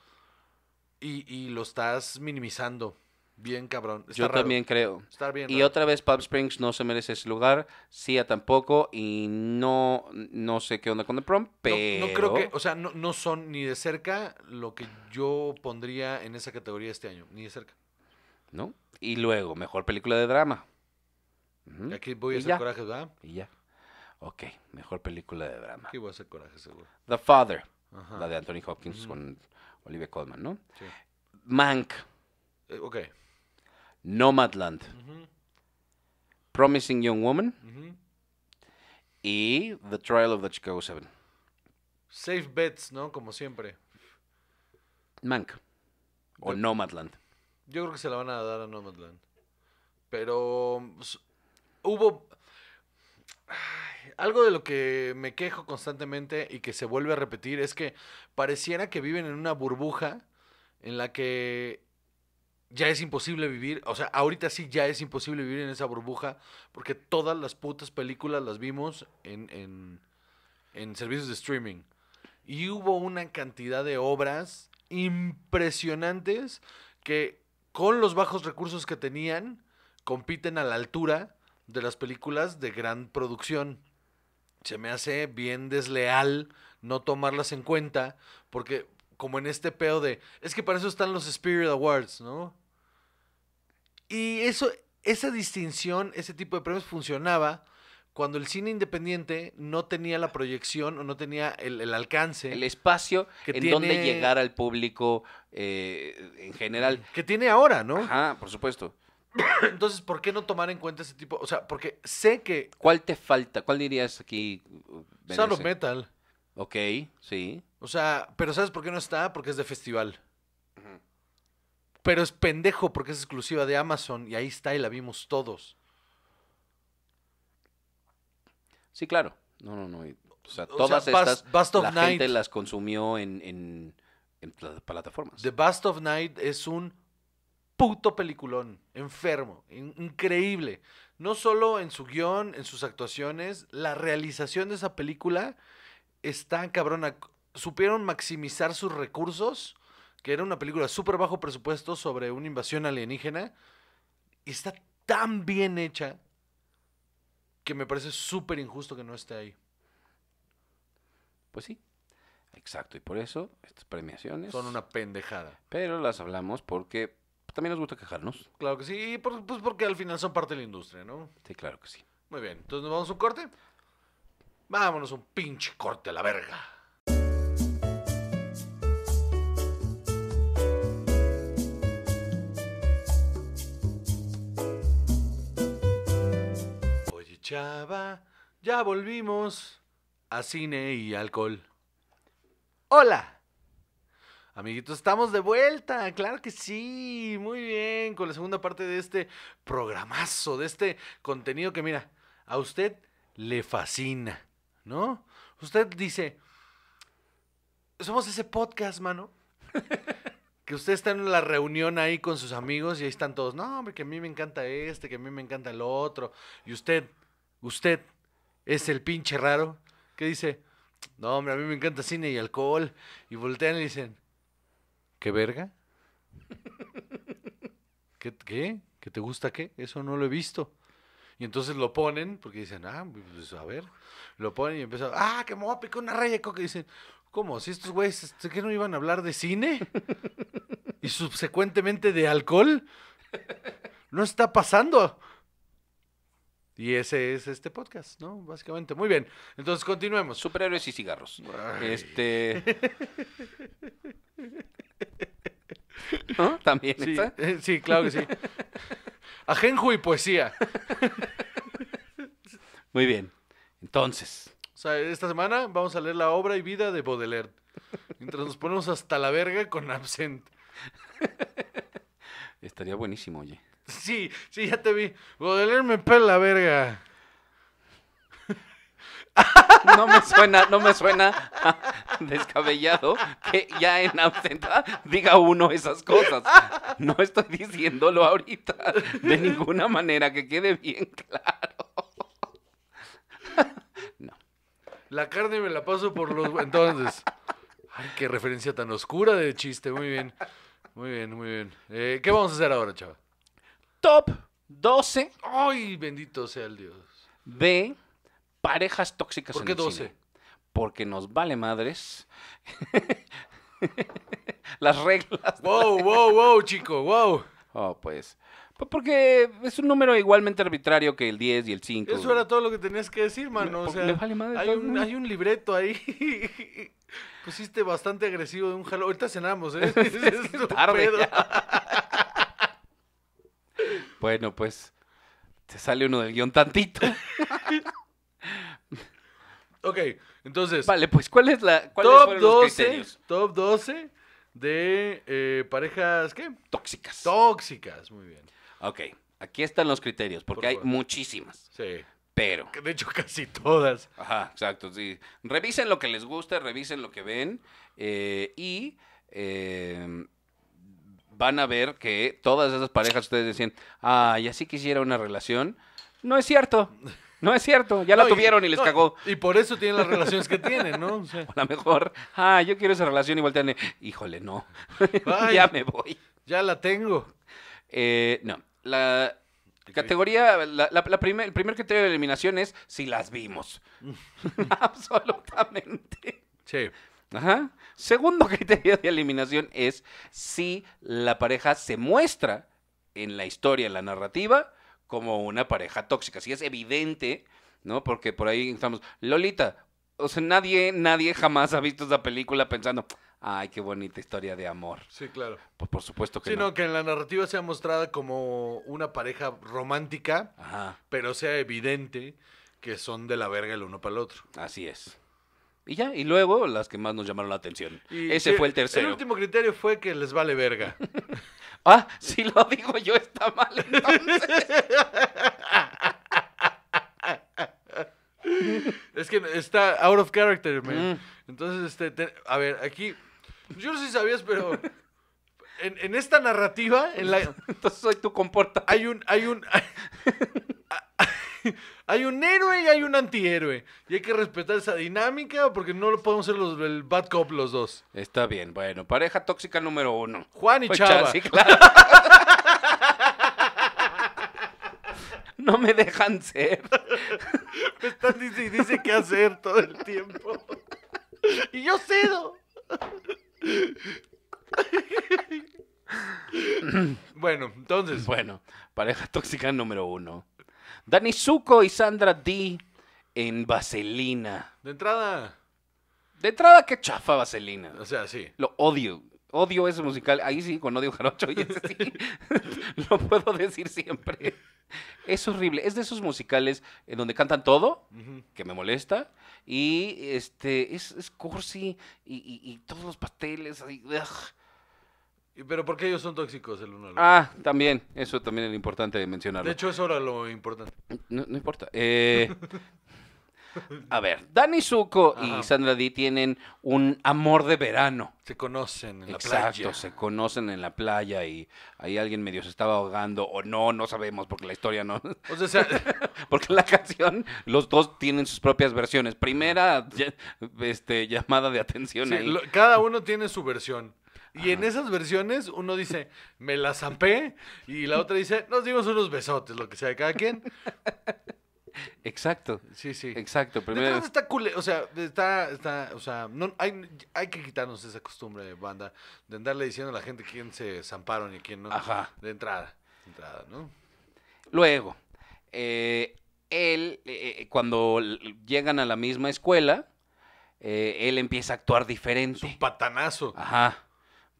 Y, y lo estás minimizando bien cabrón. Yo también creo. y otra vez Palm Springs no se merece ese lugar, Sia tampoco, y no, no sé qué onda con The Prom, pero... No, creo que, o sea, no, no, son ni de cerca lo que yo pondría en esa categoría este año, ni de cerca. ¿No? Y luego, mejor película de drama. Aquí voy a hacer coraje, ¿verdad? Y ya. Ok, mejor película de drama. Aquí voy a hacer coraje, seguro. The Father, la de Anthony Hopkins con Olivia Colman, ¿no? Mank. Eh, ok. Nomadland, Promising Young Woman y The Trial of the Chicago Seven. Safe bets, ¿no? Como siempre. Mank o Nomadland. Yo creo que se la van a dar a Nomadland. Pero hubo algo de lo que me quejo constantemente y que se vuelve a repetir es que pareciera que viven en una burbuja en la que ya es imposible vivir, o sea, ahorita sí ya es imposible vivir en esa burbuja, porque todas las putas películas las vimos en, en, servicios de streaming. Y hubo una cantidad de obras impresionantes que con los bajos recursos que tenían, compiten a la altura de las películas de gran producción. Se me hace bien desleal no tomarlas en cuenta, porque como en este peo de, es que para eso están los Spirit Awards, ¿no? Y eso, esa distinción, ese tipo de premios funcionaba cuando el cine independiente no tenía la proyección o no tenía el, alcance. El espacio en donde llegar al público eh, en general. Que tiene ahora, ¿no? Ajá, por supuesto. Entonces, ¿por qué no tomar en cuenta ese tipo? O sea, porque sé que... ¿Cuál te falta? ¿Cuál dirías aquí? Sound Metal. Ok, sí. O sea, pero ¿sabes por qué no está? Porque es de festival. Pero es pendejo porque es exclusiva de Amazon y ahí está y la vimos todos. Sí, claro. No, no, no. O sea, todas estas la gente las consumió en, plataformas. The Bast of Night es un puto peliculón, enfermo, increíble. No solo en su guión, en sus actuaciones, la realización de esa película está cabrona. Supieron maximizar sus recursos que era una película súper bajo presupuesto sobre una invasión alienígena. Y está tan bien hecha que me parece súper injusto que no esté ahí. Pues sí. Exacto, y por eso estas premiaciones son una pendejada. Pero las hablamos porque también nos gusta quejarnos. Claro que sí, y pues porque al final son parte de la industria, ¿no? Sí, claro que sí. Muy bien, entonces nos vamos a un corte. Vámonos un pinche corte a la verga. Ya va, ya volvimos a cine y alcohol. ¡Hola! Amiguitos, estamos de vuelta, claro que sí, muy bien, con la segunda parte de este programazo, de este contenido que mira, a usted le fascina, ¿no? Usted dice, somos ese podcast, mano. que usted está en la reunión ahí con sus amigos y ahí están todos, no, hombre, que a mí me encanta este, que a mí me encanta el otro. Y usted, usted es el pinche raro que dice, no, hombre, a mí me encanta cine y alcohol. Y voltean y dicen, ¿qué verga? ¿Qué, ¿Qué? te gusta qué? Eso no lo he visto. Y entonces lo ponen, porque dicen, ah, pues a ver. Lo ponen y empiezan, ah, que me pico una raya que coca. Y dicen, ¿cómo? Si estos güeyes, este, ¿qué no iban a hablar de cine? y subsecuentemente de alcohol. No está pasando. Y ese es este podcast, ¿no? Básicamente. Muy bien. Entonces continuemos. Superhéroes y cigarros. Este. ¿No? ¿También sí, está? Eh, sí, claro que sí. Ajenjo y poesía. Muy bien. Entonces. O sea, esta semana vamos a leer la obra y vida de Baudelaire. Mientras nos ponemos hasta la verga con Absent. Estaría buenísimo, oye. Sí, sí, ya te vi. Baudelaire me pela la verga. No me suena, no me suena descabellado que ya en ausenta diga uno esas cosas. No estoy diciéndolo ahorita de ninguna manera, que quede bien claro. No. La carne me la paso por los... Entonces, ay, qué referencia tan oscura de chiste. Muy bien, muy bien, muy bien. Eh, ¿Qué vamos a hacer ahora, chaval? top 12. Ay, bendito sea el Dios. De parejas tóxicas. ¿Por qué 12? Porque nos vale madres. Las reglas. Wow, wow, wow, chico, wow. Oh, pues. Porque es un número igualmente arbitrario que el 10 y el 5. Eso era todo lo que tenías que decir, mano. O sea, vale madre hay, un, hay, un, libreto ahí. Pusiste bastante agresivo de un jalo Ahorita cenamos, ¿eh? es, es bueno, pues te sale uno del guión tantito. ok, entonces. Vale, pues ¿cuál es la top 12, Top 12 de eh, parejas, ¿qué? Tóxicas. Tóxicas, muy bien. Ok, aquí están los criterios, porque hay muchísimas. Sí. Pero. De hecho, casi todas. Ajá, exacto. Sí. Revisen lo que les gusta, revisen lo que ven eh, y eh, van a ver que todas esas parejas ustedes decían, ay, así quisiera una relación. No es cierto. No es cierto. Ya la tuvieron y, les cagó. Y por eso tienen las relaciones que tienen, ¿no? O, a lo mejor, ah, yo quiero esa relación y voltean, híjole, no. ya me voy. Ya la tengo. Eh, no. La categoría, la, la, el primer criterio de eliminación es si las vimos. Mm. Absolutamente. Sí. Ajá. Segundo criterio de eliminación es si la pareja se muestra en la historia, en la narrativa, como una pareja tóxica. Si es evidente, ¿no? Porque por ahí estamos, Lolita, o sea, nadie, nadie jamás ha visto esa película pensando, ay, qué bonita historia de amor. Sí, claro. Pues por supuesto que no. Sino que en la narrativa sea mostrada como una pareja romántica, Ajá. pero sea evidente que son de la verga el uno para el otro. Así es. Y ya, y luego las que más nos llamaron la atención. Ese fue el tercero. El último criterio fue que les vale verga. ah, si lo digo yo está mal entonces. es que está out of character, man. Mm. Entonces, este, a ver, aquí, yo no sé si sabías, pero en, esta narrativa, en la... Entonces soy tu comporta. Hay un, hay un, hay un héroe y hay un antihéroe. Y hay que respetar esa dinámica porque no lo podemos ser los, el bad cop los dos. Está bien, bueno, pareja tóxica número uno. Juan y Chava. no me dejan ser. me están diciendo que qué hacer todo el tiempo. y yo cedo. bueno, entonces. Bueno, pareja tóxica número uno. Dani Suco y Sandra D en Vaselina. De entrada. De entrada, qué chafa Vaselina. O sea, sí. Lo odio. Odio ese musical. Ahí sí, con odio jarocho. Y sí. Lo puedo decir siempre. Es horrible. Es de esos musicales en donde cantan todo, que me molesta. Y este, es, es Y, todos los pasteles. Pero porque ellos son tóxicos el uno al otro? Ah, también. Eso también es importante de mencionarlo. De hecho, eso ahora lo importante. No, importa. Eh, a ver, Dani Zuko y Sandra Dee tienen un amor de verano. Se conocen en la playa. Exacto, se conocen en la playa y ahí alguien medio se estaba ahogando o no, no sabemos porque la historia no. O sea, porque la canción, los dos tienen sus propias versiones. Primera, este, llamada de atención cada uno tiene su versión. Y en esas versiones uno dice, me la zampé, y la otra dice, nos dimos unos besotes, lo que sea de cada quien. Exacto. Sí, sí. Exacto. Primero... está cool, o sea, está, está, o sea, no, hay, que quitarnos esa costumbre, de banda, de andarle diciendo a la gente quién se zamparon y quién no. Ajá. De entrada. entrada, ¿no? Luego, eh, él, eh, eh, cuando llegan a la misma escuela, él empieza a actuar diferente. un patanazo. Ajá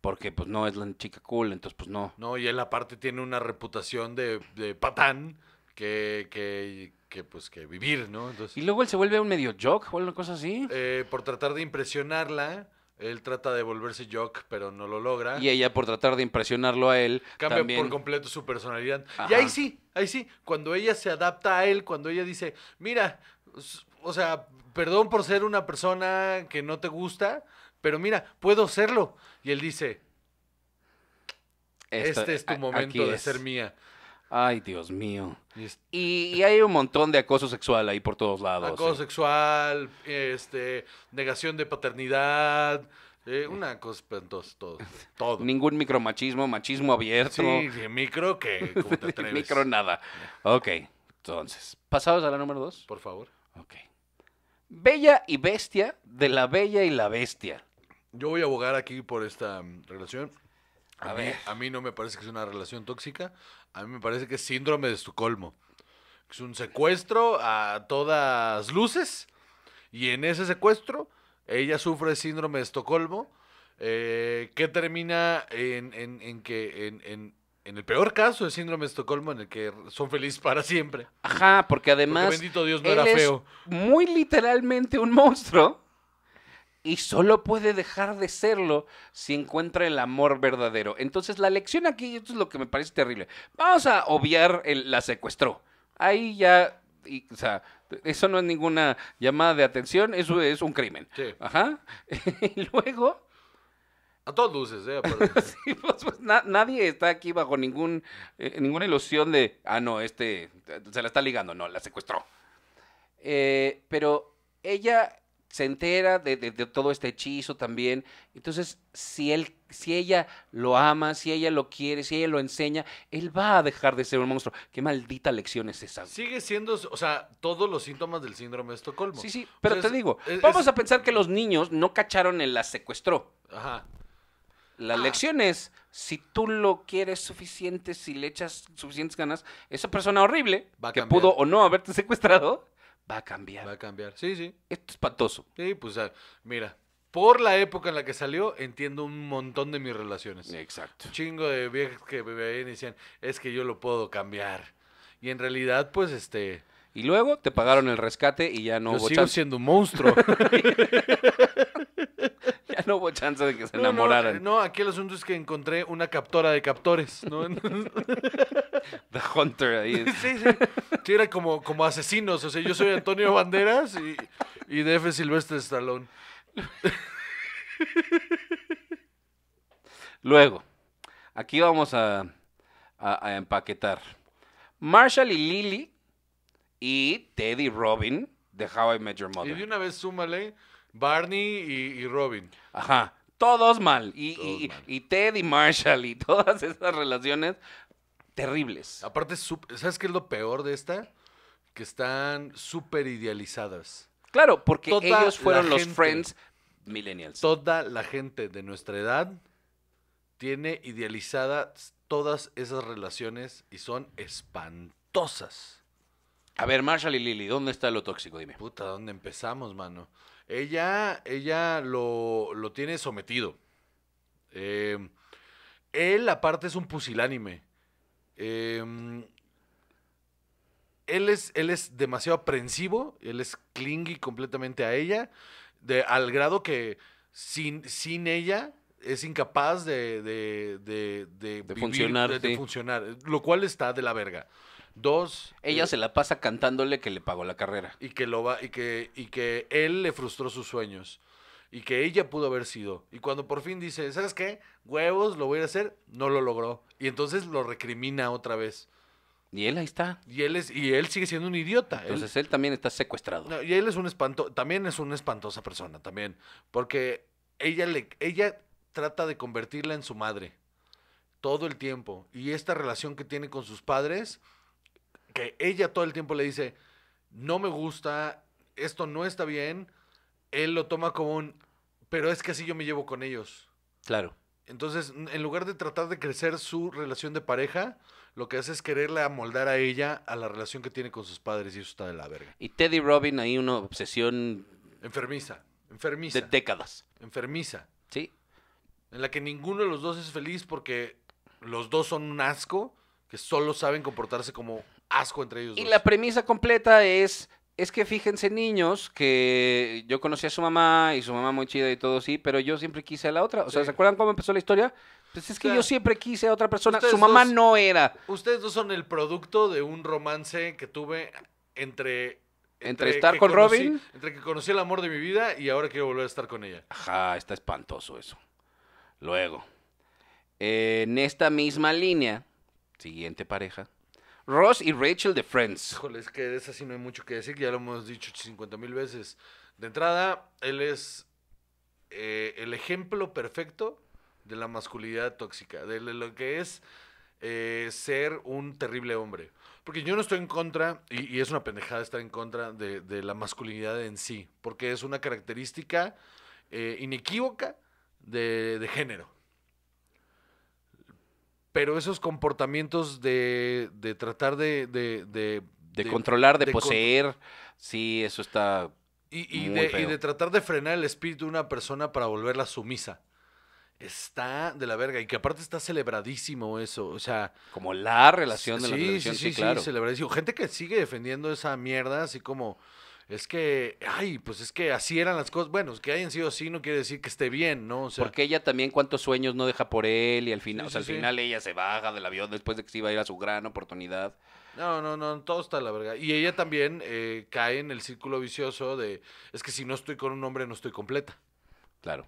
porque pues no es la chica cool, entonces pues no. No, y él aparte tiene una reputación de, patán que, pues que vivir, ¿no? y luego él se vuelve un medio jock o alguna cosa así. Eh, por tratar de impresionarla, él trata de volverse jock, pero no lo logra. Y ella por tratar de impresionarlo a él. Cambia por completo su personalidad. Y ahí sí, ahí sí, cuando ella se adapta a él, cuando ella dice, mira, o sea, perdón por ser una persona que no te gusta, pero mira, puedo serlo. Y él dice, este es tu momento de ser mía. Ay, Dios mío. Y, hay un montón de acoso sexual ahí por todos lados. Acoso eh. sexual, este, negación de paternidad, eh, eh. una cosa todos, todo, Ningún micromachismo, machismo abierto. Sí, micro que, ¿cómo te atreves? micro nada. Ok, entonces, pasados a la número dos. Por favor. Ok. Bella y Bestia de la Bella y la Bestia yo voy a abogar aquí por esta mm, relación. A, mí, no me parece que es una relación tóxica. A mí me parece que es síndrome de Estocolmo. Es un secuestro a todas luces. Y en ese secuestro, ella sufre síndrome de Estocolmo. Eh, que termina en, que en, el peor caso el síndrome de Estocolmo en el que son felices para siempre. Ajá, porque además bendito Dios no era feo. muy literalmente un monstruo y solo puede dejar de serlo si encuentra el amor verdadero. Entonces la lección aquí, esto es lo que me parece terrible. Vamos a obviar el, la secuestró. Ahí ya, o sea, eso no es ninguna llamada de atención, eso es un crimen. Sí. Ajá. y luego... A todas luces, ¿eh? pues, pues nadie está aquí bajo ningún, eh, ninguna ilusión de, ah, no, este se la está ligando, no, la secuestró. Eh, pero ella se entera de, todo este hechizo también. Entonces, si, él, si ella lo ama, si ella lo quiere, si ella lo enseña, él va a dejar de ser un monstruo. Qué maldita lección es esa. Sigue siendo, o sea, todos los síntomas del síndrome de Estocolmo. Sí, sí, pero te digo, vamos a pensar que los niños no cacharon el la secuestró. Ajá. La lección es, si tú lo quieres suficiente, si le echas suficientes ganas, esa persona horrible, que pudo o no haberte secuestrado, va a cambiar. Va a cambiar, sí, sí. Esto es patoso. Sí, pues ah, mira, por la época en la que salió, entiendo un montón de mis relaciones. Exacto. Un chingo de viejas que me decían, es que yo lo puedo cambiar. Y en realidad, pues, este... Y luego te pagaron el rescate y ya no sigo siendo un monstruo. no hubo chance de que se enamoraran. No, aquí el asunto es que encontré una captora de captores, ¿no? The Hunter ahí. Sí, sí. Sí, era como, como asesinos. O sea, yo soy Antonio Banderas y, y Silvestre Stallone. Luego, aquí vamos a, a empaquetar. Marshall y Lily y Teddy Robin de How I Met Your Mother. Y de una vez súmale Barney y, Robin. Ajá. Todos mal. Y, y Ted y Marshall y todas esas relaciones terribles. Aparte, ¿sabes qué es lo peor de esta? Que están súper idealizadas. Claro, porque ellos fueron los friends millennials. Toda la gente de nuestra edad tiene idealizadas todas esas relaciones y son espantosas. A ver, Marshall y Lily, ¿dónde está lo tóxico? Dime. Puta, ¿dónde empezamos, mano? Ella, ella lo, tiene sometido. Em, él, aparte, es un pusilánime. Em, él, es, él es demasiado aprensivo, él es clingy completamente a ella, de, al grado que sin, ella es incapaz de, de, de funcionar, lo cual está de la verga. Dos. Ella eh, se la pasa cantándole que le pagó la carrera. Y que lo va, y que, y que él le frustró sus sueños. Y que ella pudo haber sido. Y cuando por fin dice, ¿sabes qué? Huevos, lo voy a hacer, no lo logró. Y entonces lo recrimina otra vez. Y él ahí está. Y él es, y él sigue siendo un idiota. Entonces él, también está secuestrado. y él es un espanto, también es una espantosa persona, también. Porque ella le, ella trata de convertirla en su madre. Todo el tiempo. Y esta relación que tiene con sus padres que ella todo el tiempo le dice, no me gusta, esto no está bien, él lo toma como un, pero es que así yo me llevo con ellos. Claro. Entonces, en lugar de tratar de crecer su relación de pareja, lo que hace es quererle amoldar a ella a la relación que tiene con sus padres y eso está de la verga. Y Teddy Robin ahí una obsesión... Enfermiza, enfermiza. De décadas. Enfermiza. Sí. En la que ninguno de los dos es feliz porque los dos son un asco que solo saben comportarse como asco entre ellos. Y la premisa completa es, es que fíjense niños, que yo conocí a su mamá y su mamá muy chida y todo, sí, pero yo siempre quise a la otra. O sea, ¿se acuerdan cómo empezó la historia? Pues es que yo siempre quise a otra persona. Su mamá no era. Ustedes dos son el producto de un romance que tuve entre entre, estar con Robin. Entre que conocí el amor de mi vida y ahora quiero volver a estar con ella. Ajá, está espantoso eso. Luego, en esta misma línea, siguiente pareja, Ross y Rachel de Friends. Híjole, es que de esa sí no hay mucho que decir, ya lo hemos dicho 50 mil veces. De entrada, él es eh, el ejemplo perfecto de la masculinidad tóxica, de lo que es eh, ser un terrible hombre. Porque yo no estoy en contra, y, es una pendejada estar en contra de, la masculinidad en sí, porque es una característica eh, inequívoca de género pero esos comportamientos de, tratar de de, controlar, de, poseer, sí, eso está... Y, y, de, tratar de frenar el espíritu de una persona para volverla sumisa. Está de la verga. Y que aparte está celebradísimo eso. O sea. Como la relación de la televisión. Sí, sí, sí, celebradísimo. Gente que sigue defendiendo esa mierda, así como es que, ay, pues es que así eran las cosas. Bueno, que hayan sido así no quiere decir que esté bien, ¿no? Porque ella también cuántos sueños no deja por él y al final, o sea, al final ella se baja del avión después de que se iba a ir a su gran oportunidad. No, no, no, todo está la verdad. Y ella también eh, cae en el círculo vicioso de, es que si no estoy con un hombre no estoy completa. Claro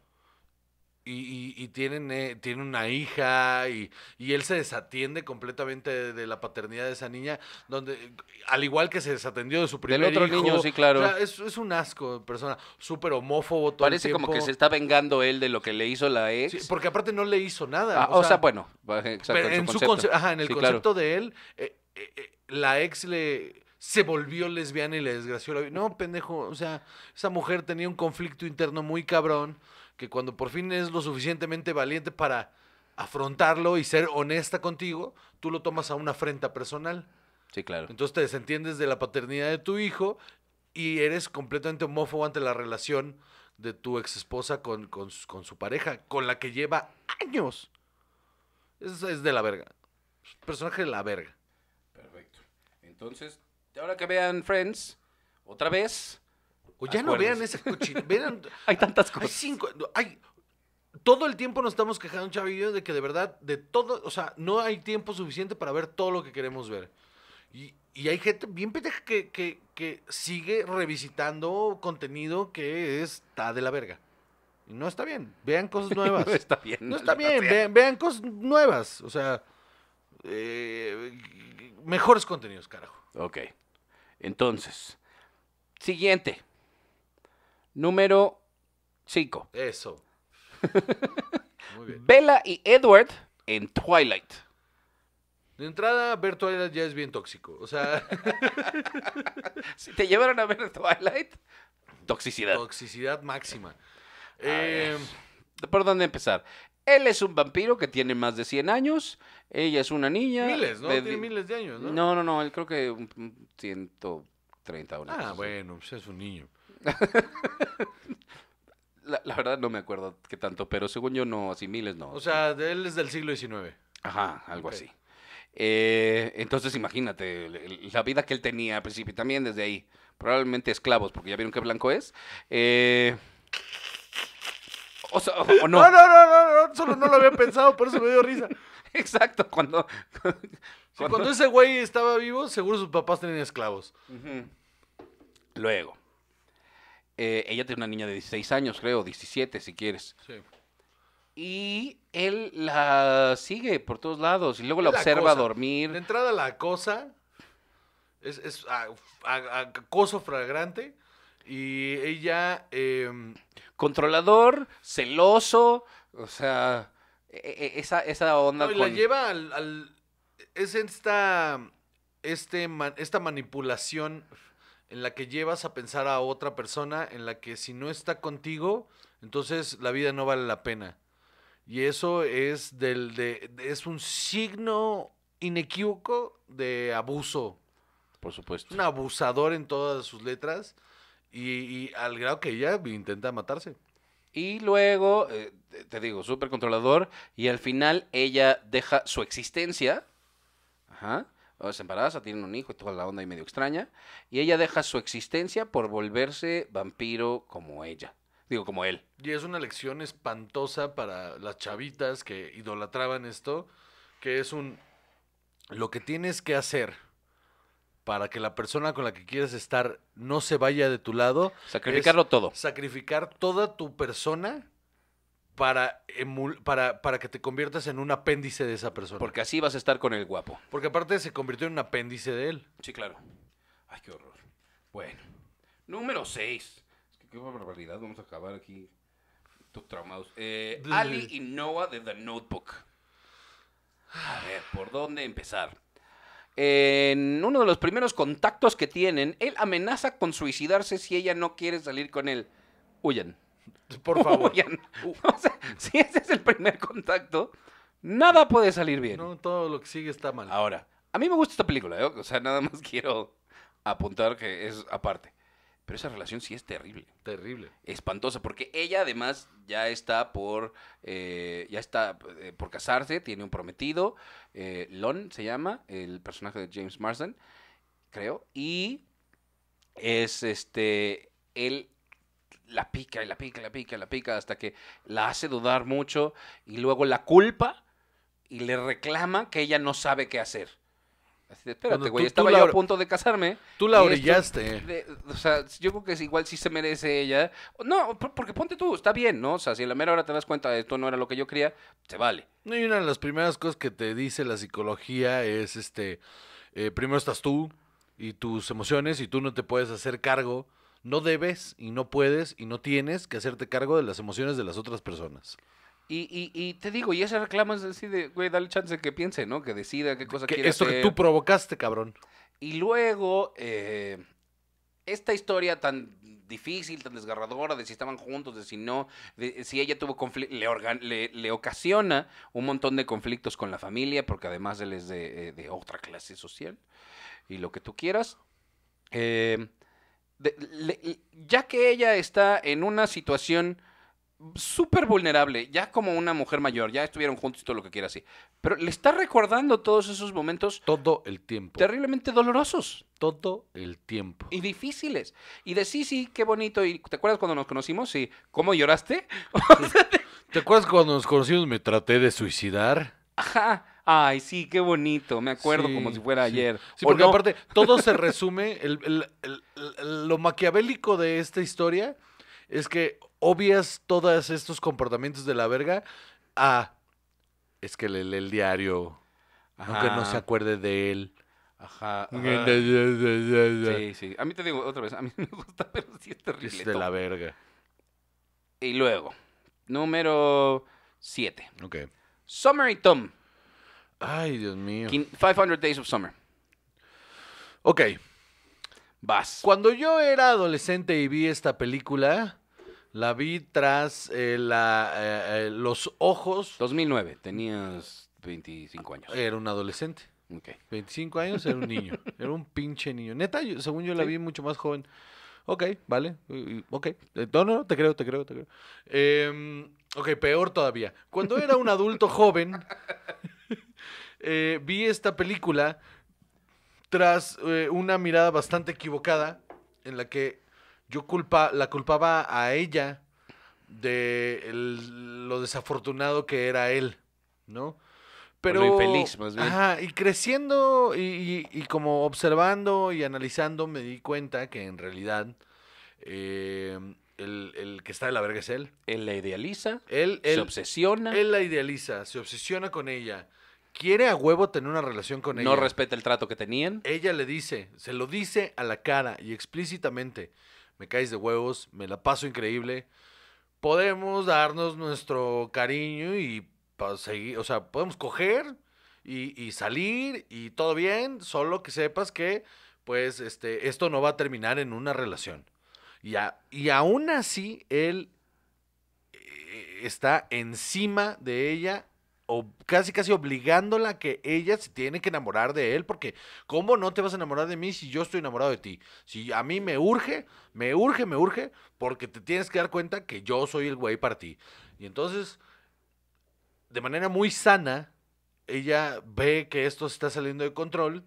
y, y, tienen, eh, tiene una hija y, y, él se desatiende completamente de, la paternidad de esa niña, donde al igual que se desatendió de su primer Del otro niño, sí, claro. O es, un asco de persona, súper homófobo todo Parece el tiempo. como que se está vengando él de lo que le hizo la ex. porque aparte no le hizo nada. Ah, o, sea, bueno, pero en, su concepto. en el concepto de él, eh, eh, la ex le se volvió lesbiana y le desgració la vida. No, pendejo, o sea, esa mujer tenía un conflicto interno muy cabrón que cuando por fin es lo suficientemente valiente para afrontarlo y ser honesta contigo, tú lo tomas a una afrenta personal. Sí, claro. Entonces te desentiendes de la paternidad de tu hijo y eres completamente homófobo ante la relación de tu ex esposa con, su pareja, con la que lleva años. Es, es de la verga. personaje de la verga. Perfecto. Entonces, ahora que vean Friends, otra vez, o ya no vean esa cochina. hay tantas cosas. Hay cinco. todo el tiempo nos estamos quejando, chavillo, de que de verdad, de todo, o sea, no hay tiempo suficiente para ver todo lo que queremos ver. Y, hay gente bien pendeja que, sigue revisitando contenido que está de la verga. Y no está bien. Vean cosas nuevas. no está bien. No está bien. Vean, cosas nuevas. O sea, eh, mejores contenidos, carajo. Ok. Entonces, siguiente número 5. Eso. Muy bien. Bella y Edward en Twilight. De entrada, ver Twilight ya es bien tóxico. O sea. si te llevaron a ver Twilight, toxicidad. Toxicidad máxima. Em, ¿Por dónde empezar? Él es un vampiro que tiene más de 100 años. Ella es una niña. Miles, ¿no? Tiene miles de años, ¿no? No, no, no. Él creo que 130 años. Ah, bueno, pues es un niño. la, verdad no me acuerdo qué tanto, pero según yo no, así miles no. O sea, él es del siglo XIX. Ajá, algo así. Eh, entonces imagínate, la vida que él tenía al principio, también desde ahí, probablemente esclavos, porque ya vieron que blanco es. Eh, o, sea, no. no. no. No, no, solo no lo había pensado, por eso me dio risa. Exacto, cuando... Cuando, ese güey estaba vivo, seguro sus papás tenían esclavos. Luego, eh, ella tiene una niña de 16 años, creo, 17 si quieres. Sí. Y él la sigue por todos lados y luego la, observa dormir. De entrada la cosa es, acoso fragrante y ella... Em, Controlador, celoso, o sea, e, e, esa, onda... y la lleva al, es esta, este, esta manipulación en la que llevas a pensar a otra persona, en la que si no está contigo, entonces la vida no vale la pena. Y eso es del de, es un signo inequívoco de abuso. Por supuesto. Un abusador en todas sus letras y, al grado que ella intenta matarse. Y luego, eh, te digo, súper controlador. Y al final ella deja su existencia. Ajá o embarazada, tienen un hijo y toda la onda y medio extraña. Y ella deja su existencia por volverse vampiro como ella. Digo, como él. Y es una lección espantosa para las chavitas que idolatraban esto, que es un... Lo que tienes que hacer para que la persona con la que quieres estar no se vaya de tu lado. Sacrificarlo todo. Sacrificar toda tu persona para, para, que te conviertas en un apéndice de esa persona. Porque así vas a estar con el guapo. Porque aparte se convirtió en un apéndice de él. Sí, claro. Ay, qué horror. Bueno, número 6. Es que qué barbaridad, vamos a acabar aquí. Todos traumados. Eh, Ali y Noah de The Notebook. A ver, ¿por dónde empezar? En uno de los primeros contactos que tienen, él amenaza con suicidarse si ella no quiere salir con él. Huyen. Por favor. Uh. o si ese es el primer contacto, nada puede salir bien. No, todo lo que sigue está mal. Ahora, a mí me gusta esta película, ¿eh? o sea, nada más quiero apuntar que es aparte. Pero esa relación sí es terrible. Terrible. Espantosa, porque ella además ya está por, eh, ya está eh, por casarse, tiene un prometido, Lon se llama, el personaje de James Marsden, creo, y es este, él la pica y la pica y la pica y la pica hasta que la hace dudar mucho y luego la culpa y le reclama que ella no sabe qué hacer. Así de, espérate, güey, estaba yo a punto de casarme. Tú la orillaste. o sea, yo creo que es igual sí se merece ella. No, porque ponte tú, está bien, ¿no? O sea, si a la mera hora te das cuenta de esto no era lo que yo quería, se vale. y una de las primeras cosas que te dice la psicología es, este, eh, primero estás tú y tus emociones y tú no te puedes hacer cargo no debes y no puedes y no tienes que hacerte cargo de las emociones de las otras personas. Y, y, y te digo, y ese reclamo es así de, güey, dale chance que piense, ¿no? Que decida qué cosa que Eso que tú provocaste, cabrón. Y luego, eh, esta historia tan difícil, tan desgarradora, de si estaban juntos, de si no, de si ella tuvo conflicto, le, ocasiona un montón de conflictos con la familia, porque además él es de, eh, de otra clase social, y lo que tú quieras. Eh, ya que ella está en una situación súper vulnerable, ya como una mujer mayor, ya estuvieron juntos y todo lo que quiera así, pero le está recordando todos esos momentos. Todo el tiempo. Terriblemente dolorosos. Todo el tiempo. Y difíciles. Y de sí, sí, qué bonito. ¿Y te acuerdas cuando nos conocimos? ¿Cómo lloraste? ¿Te acuerdas cuando nos conocimos me traté de suicidar? Ajá ay, sí, qué bonito, me acuerdo como si fuera ayer. Sí, porque aparte, todo se resume, lo maquiavélico de esta historia es que obvias todos estos comportamientos de la verga a, es que le lee el diario, Ajá. aunque no se acuerde de él. Ajá, Sí, sí. A mí te digo otra vez, a mí me gusta, pero sí es terrible. de la verga. Y luego, número siete. Ok. Summer Tom Ay, Dios mío. 500 Days of Summer. Ok. Vas. Cuando yo era adolescente y vi esta película, la vi tras eh, la, eh, eh, los ojos. 2009, tenías 25 años. Era un adolescente. Ok. 25 años era un niño. era un pinche niño. Neta, según yo la vi mucho más joven. Ok, vale. Ok. No, no, te creo, te creo, te creo. Em, ok, peor todavía. Cuando era un adulto joven. Eh, vi esta película tras eh, una mirada bastante equivocada en la que yo culpa, la culpaba a ella de lo desafortunado que era él, ¿no? Pero, lo más bien. Ajá, y creciendo y, como observando y analizando, me di cuenta que en realidad eh, el, que está de la verga es él. Él la idealiza, él, él, se obsesiona. Él la idealiza, se obsesiona con ella quiere a huevo tener una relación con ella. No respeta el trato que tenían. Ella le dice, se lo dice a la cara y explícitamente, me caes de huevos, me la paso increíble, podemos darnos nuestro cariño y seguir, o sea, podemos coger y, salir y todo bien, solo que sepas que, pues, este, esto no va a terminar en una relación. y aún así, él eh, está encima de ella o casi casi obligándola a que ella se tiene que enamorar de él, porque ¿cómo no te vas a enamorar de mí si yo estoy enamorado de ti? Si a mí me urge, me urge, me urge, porque te tienes que dar cuenta que yo soy el güey para ti. Y entonces, de manera muy sana, ella ve que esto se está saliendo de control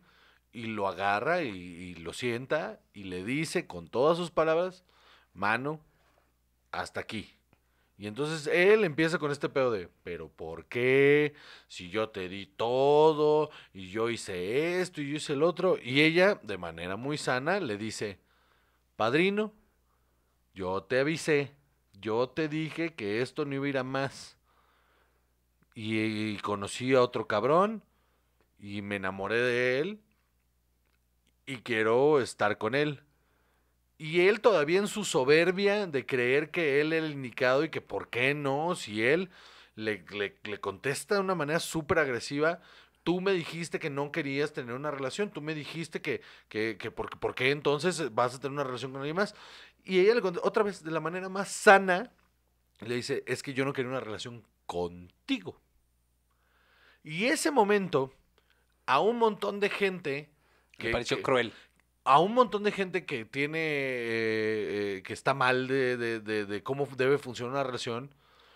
y lo agarra y lo sienta y le dice con todas sus palabras, mano, hasta aquí y entonces él empieza con este pedo de, pero ¿por qué? Si yo te di todo, y yo hice esto, y yo hice el otro. Y ella, de manera muy sana, le dice, padrino, yo te avisé, yo te dije que esto no iba a ir a más. Y, y conocí a otro cabrón, y me enamoré de él, y quiero estar con él. Y él todavía en su soberbia de creer que él era el indicado y que por qué no, si él le, contesta de una manera súper agresiva, tú me dijiste que no querías tener una relación, tú me dijiste que, que, que por, qué entonces vas a tener una relación con alguien más. Y ella le contesta, otra vez, de la manera más sana, le dice, es que yo no quería una relación contigo. Y ese momento, a un montón de gente... Que, le pareció cruel a un montón de gente que tiene, eh, eh, que está mal de, cómo debe funcionar una relación.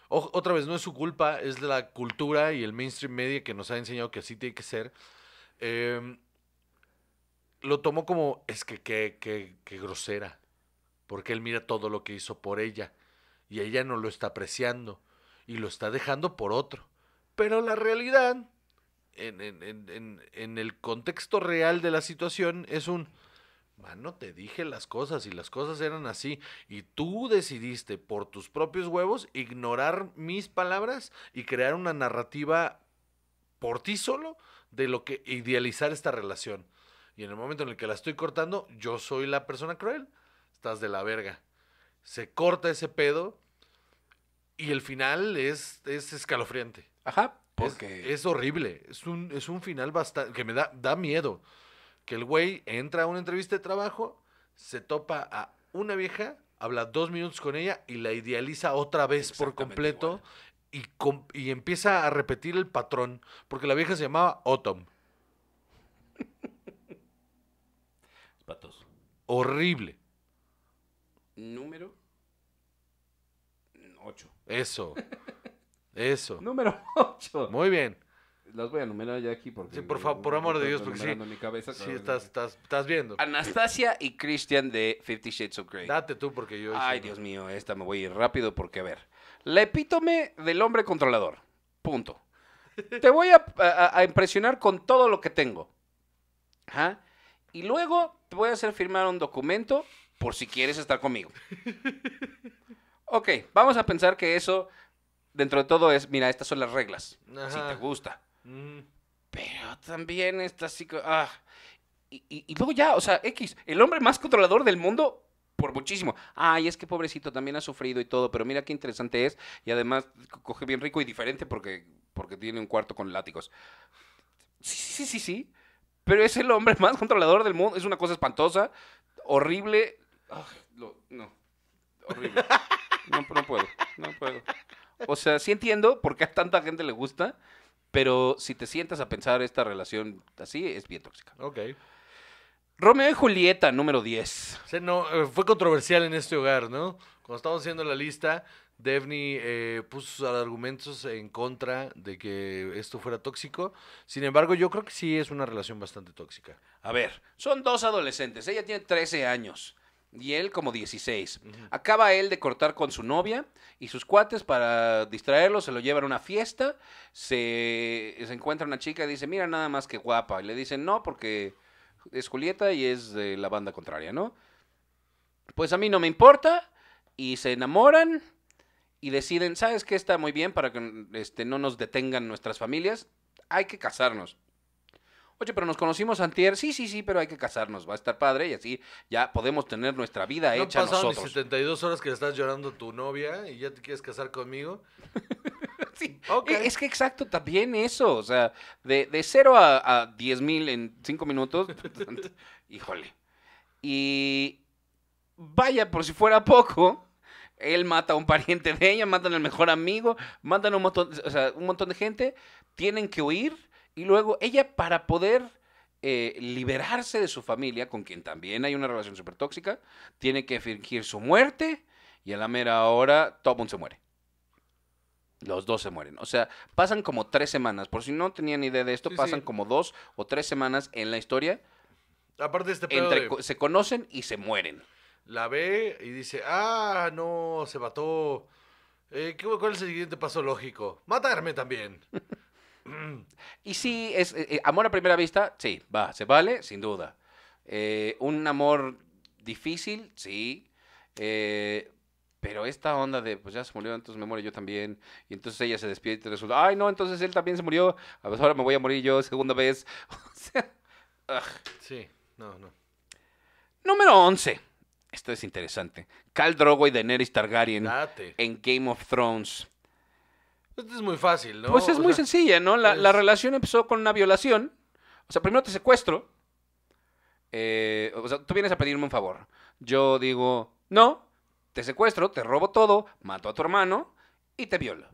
otra vez, no es su culpa, es la cultura y el mainstream media que nos ha enseñado que así tiene que ser. Em, lo tomó como, es que qué grosera, porque él mira todo lo que hizo por ella y ella no lo está apreciando y lo está dejando por otro. Pero la realidad, en el contexto real de la situación, es un Mano, te dije las cosas y las cosas eran así. Y tú decidiste por tus propios huevos ignorar mis palabras y crear una narrativa por ti solo de lo que idealizar esta relación. Y en el momento en el que la estoy cortando, yo soy la persona cruel. Estás de la verga. Se corta ese pedo y el final es, es escalofriante. Ajá, porque... Es, horrible. Es un, es un final bastante... que me da, da miedo que el güey entra a una entrevista de trabajo, se topa a una vieja, habla dos minutos con ella y la idealiza otra vez por completo y, y, empieza a repetir el patrón, porque la vieja se llamaba Otom. Horrible. Número 8. Eso. Eso. Número 8. Muy bien las voy a enumerar ya aquí porque... Sí, por favor, por amor de Dios, porque sí. estás, estás, viendo. Anastasia y Christian de Fifty Shades of Grey. Date tú porque yo... Ay, Dios mío, esta me voy a ir rápido porque, a ver, la epítome del hombre controlador. Punto. Te voy a, impresionar con todo lo que tengo. Y luego te voy a hacer firmar un documento por si quieres estar conmigo. Ok, vamos a pensar que eso, dentro de todo, es, mira, estas son las reglas. Si te gusta. Pero también está así. Ah. Y, luego ya, o sea, X, el hombre más controlador del mundo por muchísimo. Ay, es que pobrecito también ha sufrido y todo, pero mira qué interesante es. Y además coge bien rico y diferente porque, porque tiene un cuarto con látigos. Sí, sí, sí, sí. Pero es el hombre más controlador del mundo. Es una cosa espantosa, horrible. no, horrible. No, no puedo, no puedo. O sea, sí entiendo por qué a tanta gente le gusta pero si te sientas a pensar esta relación así, es bien tóxica. Ok. Romeo y Julieta, número 10. no, eh, fue controversial en este hogar, ¿no? Cuando estábamos haciendo la lista, Devni eh, puso sus argumentos en contra de que esto fuera tóxico. Sin embargo, yo creo que sí es una relación bastante tóxica. A ver, son dos adolescentes. Ella tiene 13 años y él como 16. Acaba él de cortar con su novia y sus cuates para distraerlo, se lo llevan a una fiesta, se, encuentra una chica y dice, mira nada más que guapa. Y le dicen, no, porque es Julieta y es de la banda contraria, ¿no? Pues a mí no me importa y se enamoran y deciden, ¿sabes qué está muy bien para que este, no nos detengan nuestras familias? Hay que casarnos. Oye, pero nos conocimos antier. Sí, sí, sí, pero hay que casarnos. Va a estar padre y así ya podemos tener nuestra vida hecha nosotros. No Ni 72 horas que le estás llorando tu novia y ya te quieres casar conmigo. sí, Ok. E, es que exacto, también eso. O sea, de, de 0 a, a mil en cinco minutos. híjole. Y vaya, por si fuera poco él mata a un pariente de ella, matan al mejor amigo, matan un montón, o sea, un montón de gente, tienen que huir y luego ella para poder eh, liberarse de su familia, con quien también hay una relación súper tóxica, tiene que fingir su muerte y a la mera hora todo se muere. Los dos se mueren. O sea, pasan como tres semanas. Por si no tenían idea de esto, pasan como dos o tres semanas en la historia. Aparte de este pedo Se conocen y se mueren. La ve y dice, ah, no, se mató. Eh, ¿Cuál es el siguiente paso lógico? Matarme también. Y sí, es, eh, eh, amor a primera vista, sí, va, se vale, sin duda. Eh, un amor difícil, sí. pero esta onda de, pues ya se murió, entonces me muero yo también. Y entonces ella se despierta y te resulta, ay, no, entonces él también se murió. A ver, ahora me voy a morir yo segunda vez. Sí, no, no. Número 11. Esto es interesante. Cal Drogo y Daenerys Targaryen en Game of Thrones. Esto pues es muy fácil, ¿no? Pues es muy sencilla, ¿no? La, relación empezó con una violación. O sea, primero te secuestro. Eh, o sea, tú vienes a pedirme un favor. Yo digo, no, te secuestro, te robo todo, mato a tu hermano y te violo.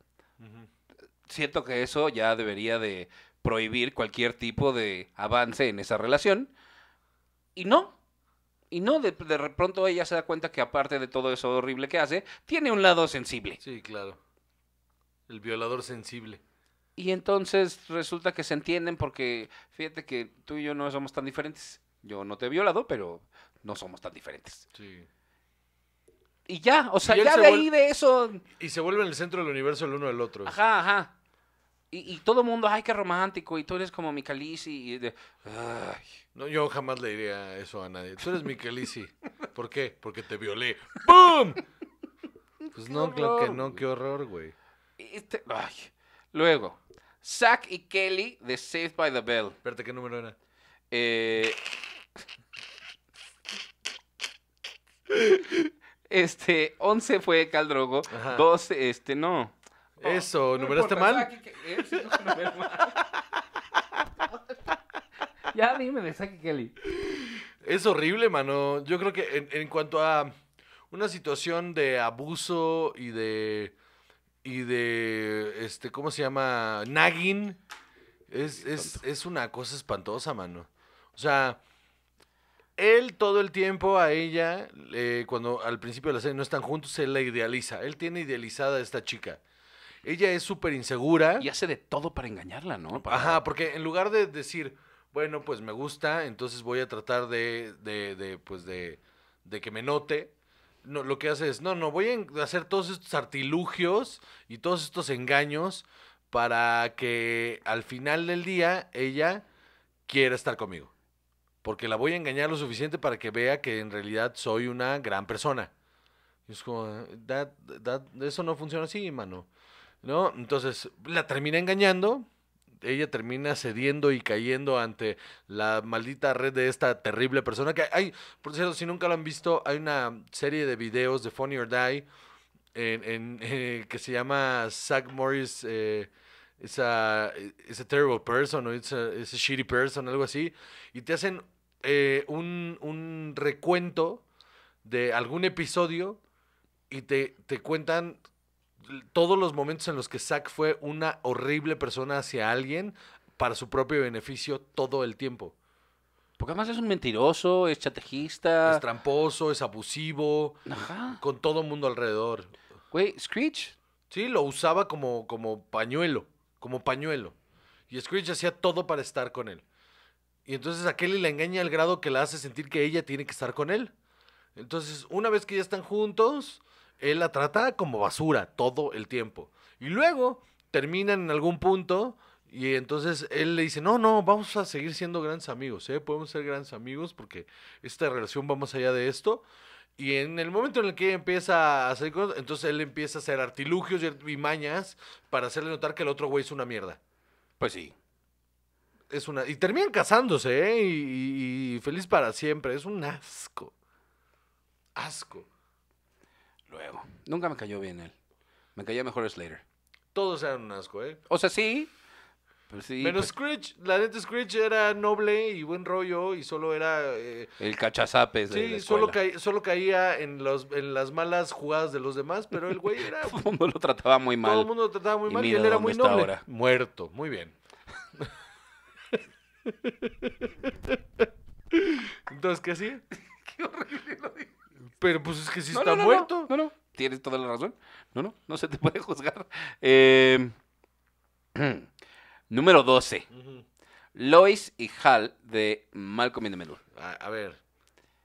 Siento que eso ya debería de prohibir cualquier tipo de avance en esa relación. Y no. Y no, de, de pronto ella se da cuenta que aparte de todo eso horrible que hace, tiene un lado sensible. Sí, claro. El violador sensible. Y entonces resulta que se entienden porque fíjate que tú y yo no somos tan diferentes. Yo no te he violado, pero no somos tan diferentes. Sí. Y ya, o sea, ya de ahí de eso. Y se vuelven el centro del universo el uno del otro. Ajá, ajá. Y, todo el mundo, ay, qué romántico, y tú eres como mi y de, ay. No, yo jamás le diría eso a nadie. Tú eres mi ¿Por qué? Porque te violé. ¡Bum! Pues no, creo que no, qué horror, güey. Luego, Zack y Kelly de Saved by the Bell. Espérate, ¿qué número era? Eh, este, 11 fue Caldrogo, 12, este, no. Eso, ¿numeraste mal? ya dime de Zack y Kelly. Es horrible, mano. Yo creo que en cuanto a una situación de abuso y de y de, este, ¿cómo se llama? Nagin, Es, es, es una cosa espantosa, mano. O sea, él todo el tiempo a ella, eh, cuando al principio de la serie no están juntos, él la idealiza. Él tiene idealizada a esta chica. Ella es súper insegura. Y hace de todo para engañarla, ¿no? Ajá, porque en lugar de decir, bueno, pues me gusta, entonces voy a tratar de, de, pues de, de que me note, no, lo que hace es, no, no, voy a hacer todos estos artilugios y todos estos engaños para que al final del día ella quiera estar conmigo. Porque la voy a engañar lo suficiente para que vea que en realidad soy una gran persona. es como, eso no funciona así, mano. ¿No? Entonces, la termina engañando ella termina cediendo y cayendo ante la maldita red de esta terrible persona. Que hay, por cierto, si nunca lo han visto, hay una serie de videos de Funny or Die en, eh, que se llama Zack Morris. esa eh, es terrible person o esa a, shitty person, algo así, y te hacen eh, un, un, recuento de algún episodio y te, te cuentan todos los momentos en los que Zack fue una horrible persona hacia alguien para su propio beneficio todo el tiempo. Porque además es un mentiroso, es chatejista. Es tramposo, es abusivo. Ajá. Con todo el mundo alrededor. Güey, Screech. Sí, lo usaba como, como pañuelo. Como pañuelo. Y Screech hacía todo para estar con él. Y entonces a Kelly la engaña al grado que la hace sentir que ella tiene que estar con él. Entonces, una vez que ya están juntos, él la trata como basura todo el tiempo. Y luego terminan en algún punto y entonces él le dice, no, no, vamos a seguir siendo grandes amigos, ¿eh? podemos ser grandes amigos porque esta relación va más allá de esto. Y en el momento en el que empieza a hacer cosas, entonces él empieza a hacer artilugios y mañas para hacerle notar que el otro güey es una mierda. Pues sí. Es una... Y terminan casándose, ¿eh? y feliz para siempre. Es un asco. Asco luego. Nunca me cayó bien él. Me caía mejor Slater. Todos eran un asco, ¿eh? O sea, sí. Pero sí, Menos pues. Screech, la neta Screech era noble y buen rollo y solo era... Eh, el cachazapes de Sí, la solo, solo caía en, los, en las malas jugadas de los demás, pero el güey era... todo el mundo lo trataba muy mal. Todo el mundo lo trataba muy mal y él era muy noble. Muerto, muy bien. Entonces, ¿qué hacía? Qué horrible lo dije. Pero pues es que si está muerto. No, no, Tienes toda la razón. No, no, no se te puede juzgar. Em, número 12. Lois y Hal de Malcolm in the Middle. A, ver,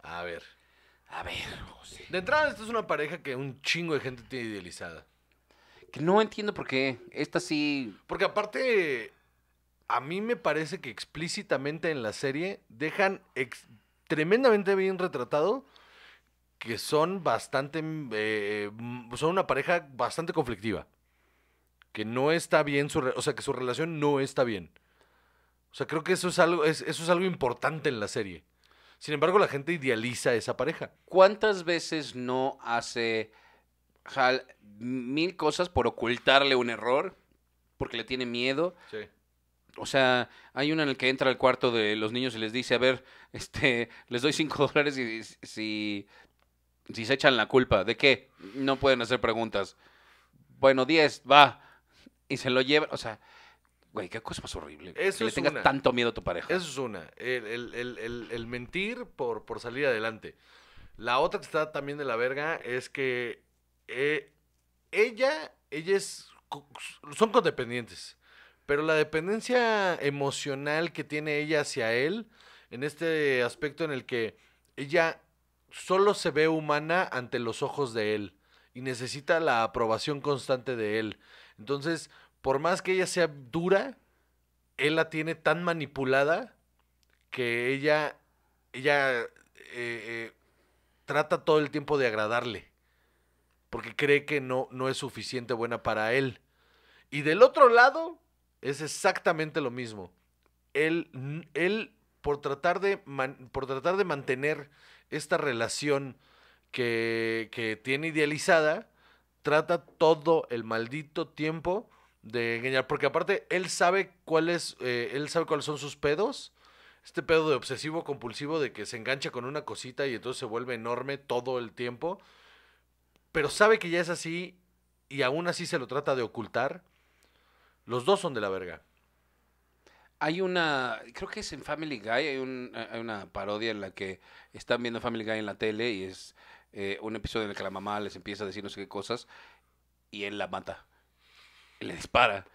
a ver. A ver, De entrada, esta es una pareja que un chingo de gente tiene idealizada. Que no entiendo por qué. Esta sí. Porque aparte, a mí me parece que explícitamente en la serie dejan tremendamente bien retratado que son bastante, mm, eh, mm, son una pareja bastante conflictiva. Que no está bien, su o sea, que su relación no está bien. O sea, creo que eso es algo, eso es algo importante en la serie. Sin embargo, la gente idealiza esa pareja. ¿Cuántas veces no hace Hal mil cosas por ocultarle un error? Porque le tiene miedo. Sí. O sea, hay una en el que entra al cuarto de los niños y les dice, a ver, este, les doy cinco dólares y si si se echan la culpa de qué? no pueden hacer preguntas. Bueno, 10, va. Y se lo lleva, O sea, güey, qué cosa más horrible. que le tanto miedo a tu pareja. Eso es una. El, mentir por, por salir adelante. La otra que está también de la verga es que eh, ella, ella es. Son codependientes. Pero la dependencia emocional que tiene ella hacia él, en este aspecto en el que ella solo se ve humana ante los ojos de él y necesita la aprobación constante de él. Entonces, por más que ella sea dura, él la tiene tan manipulada que ella, ella eh, eh, trata todo el tiempo de agradarle, porque cree que no, no es suficiente buena para él. Y del otro lado, es exactamente lo mismo. Él, él por, tratar de por tratar de mantener esta relación que, tiene idealizada, trata todo el maldito tiempo de engañar. Porque aparte, él sabe cuáles. Eh, él sabe cuáles son sus pedos. Este pedo de obsesivo compulsivo de que se engancha con una cosita y entonces se vuelve enorme todo el tiempo. Pero sabe que ya es así y aún así se lo trata de ocultar. Los dos son de la verga. Hay una, creo que es en Family Guy, eh, hay, una parodia en la que están viendo Family Guy en la tele y es eh, un episodio en el que la mamá les empieza a decir no sé qué cosas y él la mata. Y le dispara.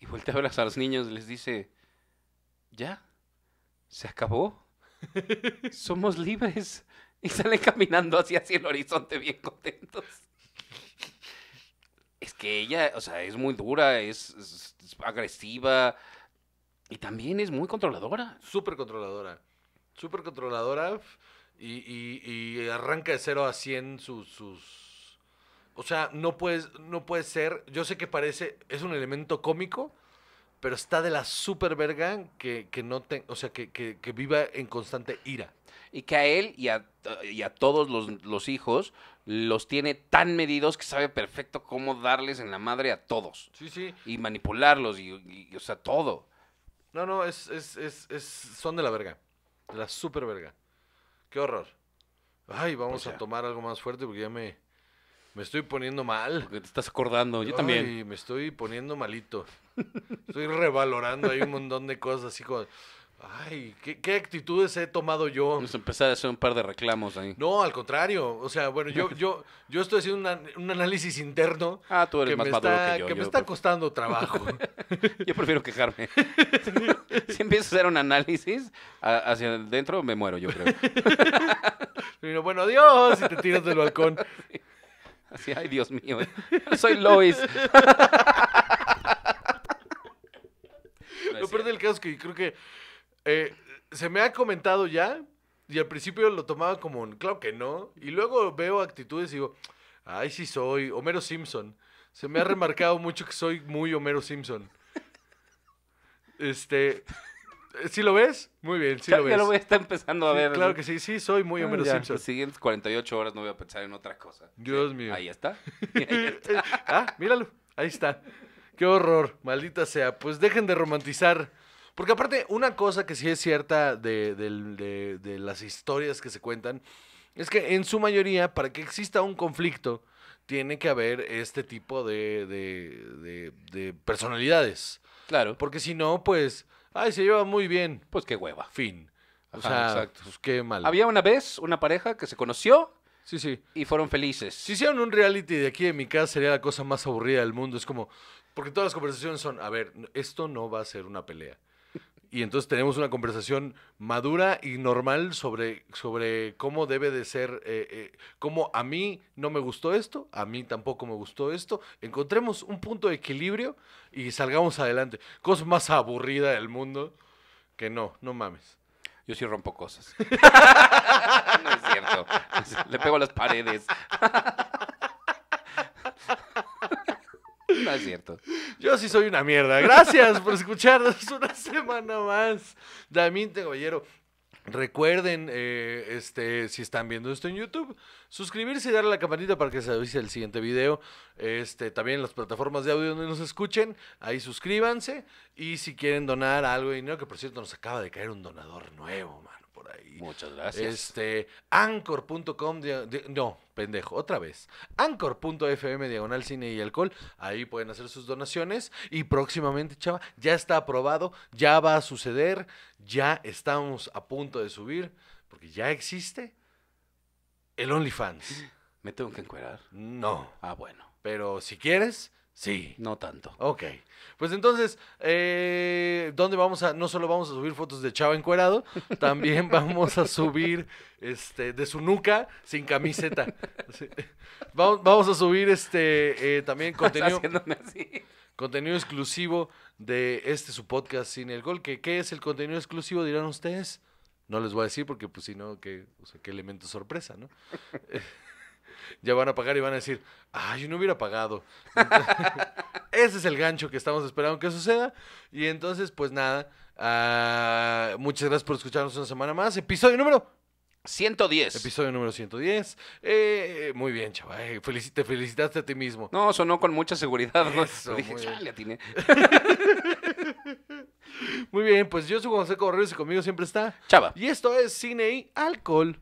Y vuelve a ver a los niños y les dice, ya, se acabó. Somos libres. Y salen caminando hacia, el horizonte bien contentos. Es que ella, o sea, es muy dura, es agresiva, y también es muy controladora. Súper controladora. Súper controladora. Y, y, arranca de 0 a 100 sus, sus... O sea, no puedes, no puede ser... Yo sé que parece... Es un elemento cómico, pero está de la super verga que, no o sea, que, que, que, viva en constante ira. Y que a él y a, todos los, hijos los tiene tan medidos que sabe perfecto cómo darles en la madre a todos. Sí, sí. Y manipularlos y o sea, todo. No, no, es, es, es, es son de la verga. De la super verga. Qué horror. Ay, vamos pues a tomar algo más fuerte porque ya me, estoy poniendo mal. te estás acordando, yo Ay, también. me estoy poniendo malito. estoy revalorando hay un montón de cosas así como... Ay, ¿qué, actitudes he tomado yo? Vamos a empezar a hacer un par de reclamos ahí. No, al contrario. O sea, bueno, yo, yo, yo estoy haciendo un análisis interno. Ah, tú eres más maduro que yo. Que me está costando trabajo. yo prefiero quejarme. si empiezo a hacer un análisis hacia adentro, me muero, yo creo. bueno, adiós, y te tiras del balcón. Así, ay, Dios mío. Soy Lois. Lo peor el caso que creo que eh, se me ha comentado ya, y al principio lo tomaba como un, claro que no, y luego veo actitudes y digo, ay, sí soy Homero Simpson. Se me ha remarcado mucho que soy muy Homero Simpson. Este, eh, ¿Sí lo ves? Muy bien, sí lo ves. Ya lo voy a empezando a ver. Claro que sí, sí, soy muy ah, Homero Simpson. Las pues siguientes 48 horas no voy a pensar en otra cosa. Dios mío. Ahí está. Ahí está. ah, míralo. Ahí está. Qué horror, maldita sea. Pues dejen de romantizar porque aparte, una cosa que sí es cierta de, de, las historias que se cuentan, es que en su mayoría, para que exista un conflicto, tiene que haber este tipo de, personalidades. Claro. Porque si no, pues, ay, se lleva muy bien. Pues qué hueva. Fin. O sea, exacto. Pues qué mal. Había una vez una pareja que se conoció. Sí, sí. Y fueron felices. Si hicieran un reality de aquí en mi casa sería la cosa más aburrida del mundo. Es como, porque todas las conversaciones son, a ver, esto no va a ser una pelea y entonces tenemos una conversación madura y normal sobre, sobre cómo debe de ser, eh, eh, cómo a mí no me gustó esto, a mí tampoco me gustó esto. Encontremos un punto de equilibrio y salgamos adelante. Cosa más aburrida del mundo que no, no mames. Yo sí rompo cosas. no es cierto. Le pego a las paredes. no es cierto. Yo sí soy una mierda. Gracias por escucharnos una semana más. Damín Caballero. Recuerden, eh, este, si están viendo esto en YouTube, suscribirse y darle a la campanita para que se avise el siguiente video. Este, también las plataformas de audio donde nos escuchen, ahí suscríbanse. Y si quieren donar algo de dinero, que por cierto nos acaba de caer un donador nuevo, man ahí. Muchas gracias. Este, anchor.com, no, pendejo, otra vez. Anchor.fm, diagonal cine y alcohol. Ahí pueden hacer sus donaciones. Y próximamente, chava, ya está aprobado, ya va a suceder, ya estamos a punto de subir, porque ya existe el OnlyFans. ¿Me tengo que encuadrar No. Ah, bueno. Pero si quieres, Sí. No tanto. Ok. Pues entonces, eh, ¿dónde vamos a.? No solo vamos a subir fotos de Chava encuerado, también vamos a subir este, de su nuca sin camiseta. Vamos, a subir este eh, también contenido. Contenido exclusivo de este su podcast Sin el Gol. Que, ¿Qué es el contenido exclusivo? Dirán ustedes. No les voy a decir porque, pues, si no, ¿qué, qué elemento sorpresa, ¿no? ya van a pagar y van a decir, ay, ah, yo no hubiera pagado. Ese es el gancho que estamos esperando que suceda. Y entonces, pues nada, ah, muchas gracias por escucharnos una semana más. Episodio número 110. Episodio número 110. Eh, muy bien, chaval. Eh, te felicitaste a ti mismo. No, sonó con mucha seguridad. muy bien, pues yo soy José Correos y conmigo siempre está Chava. Y esto es Cine y Alcohol.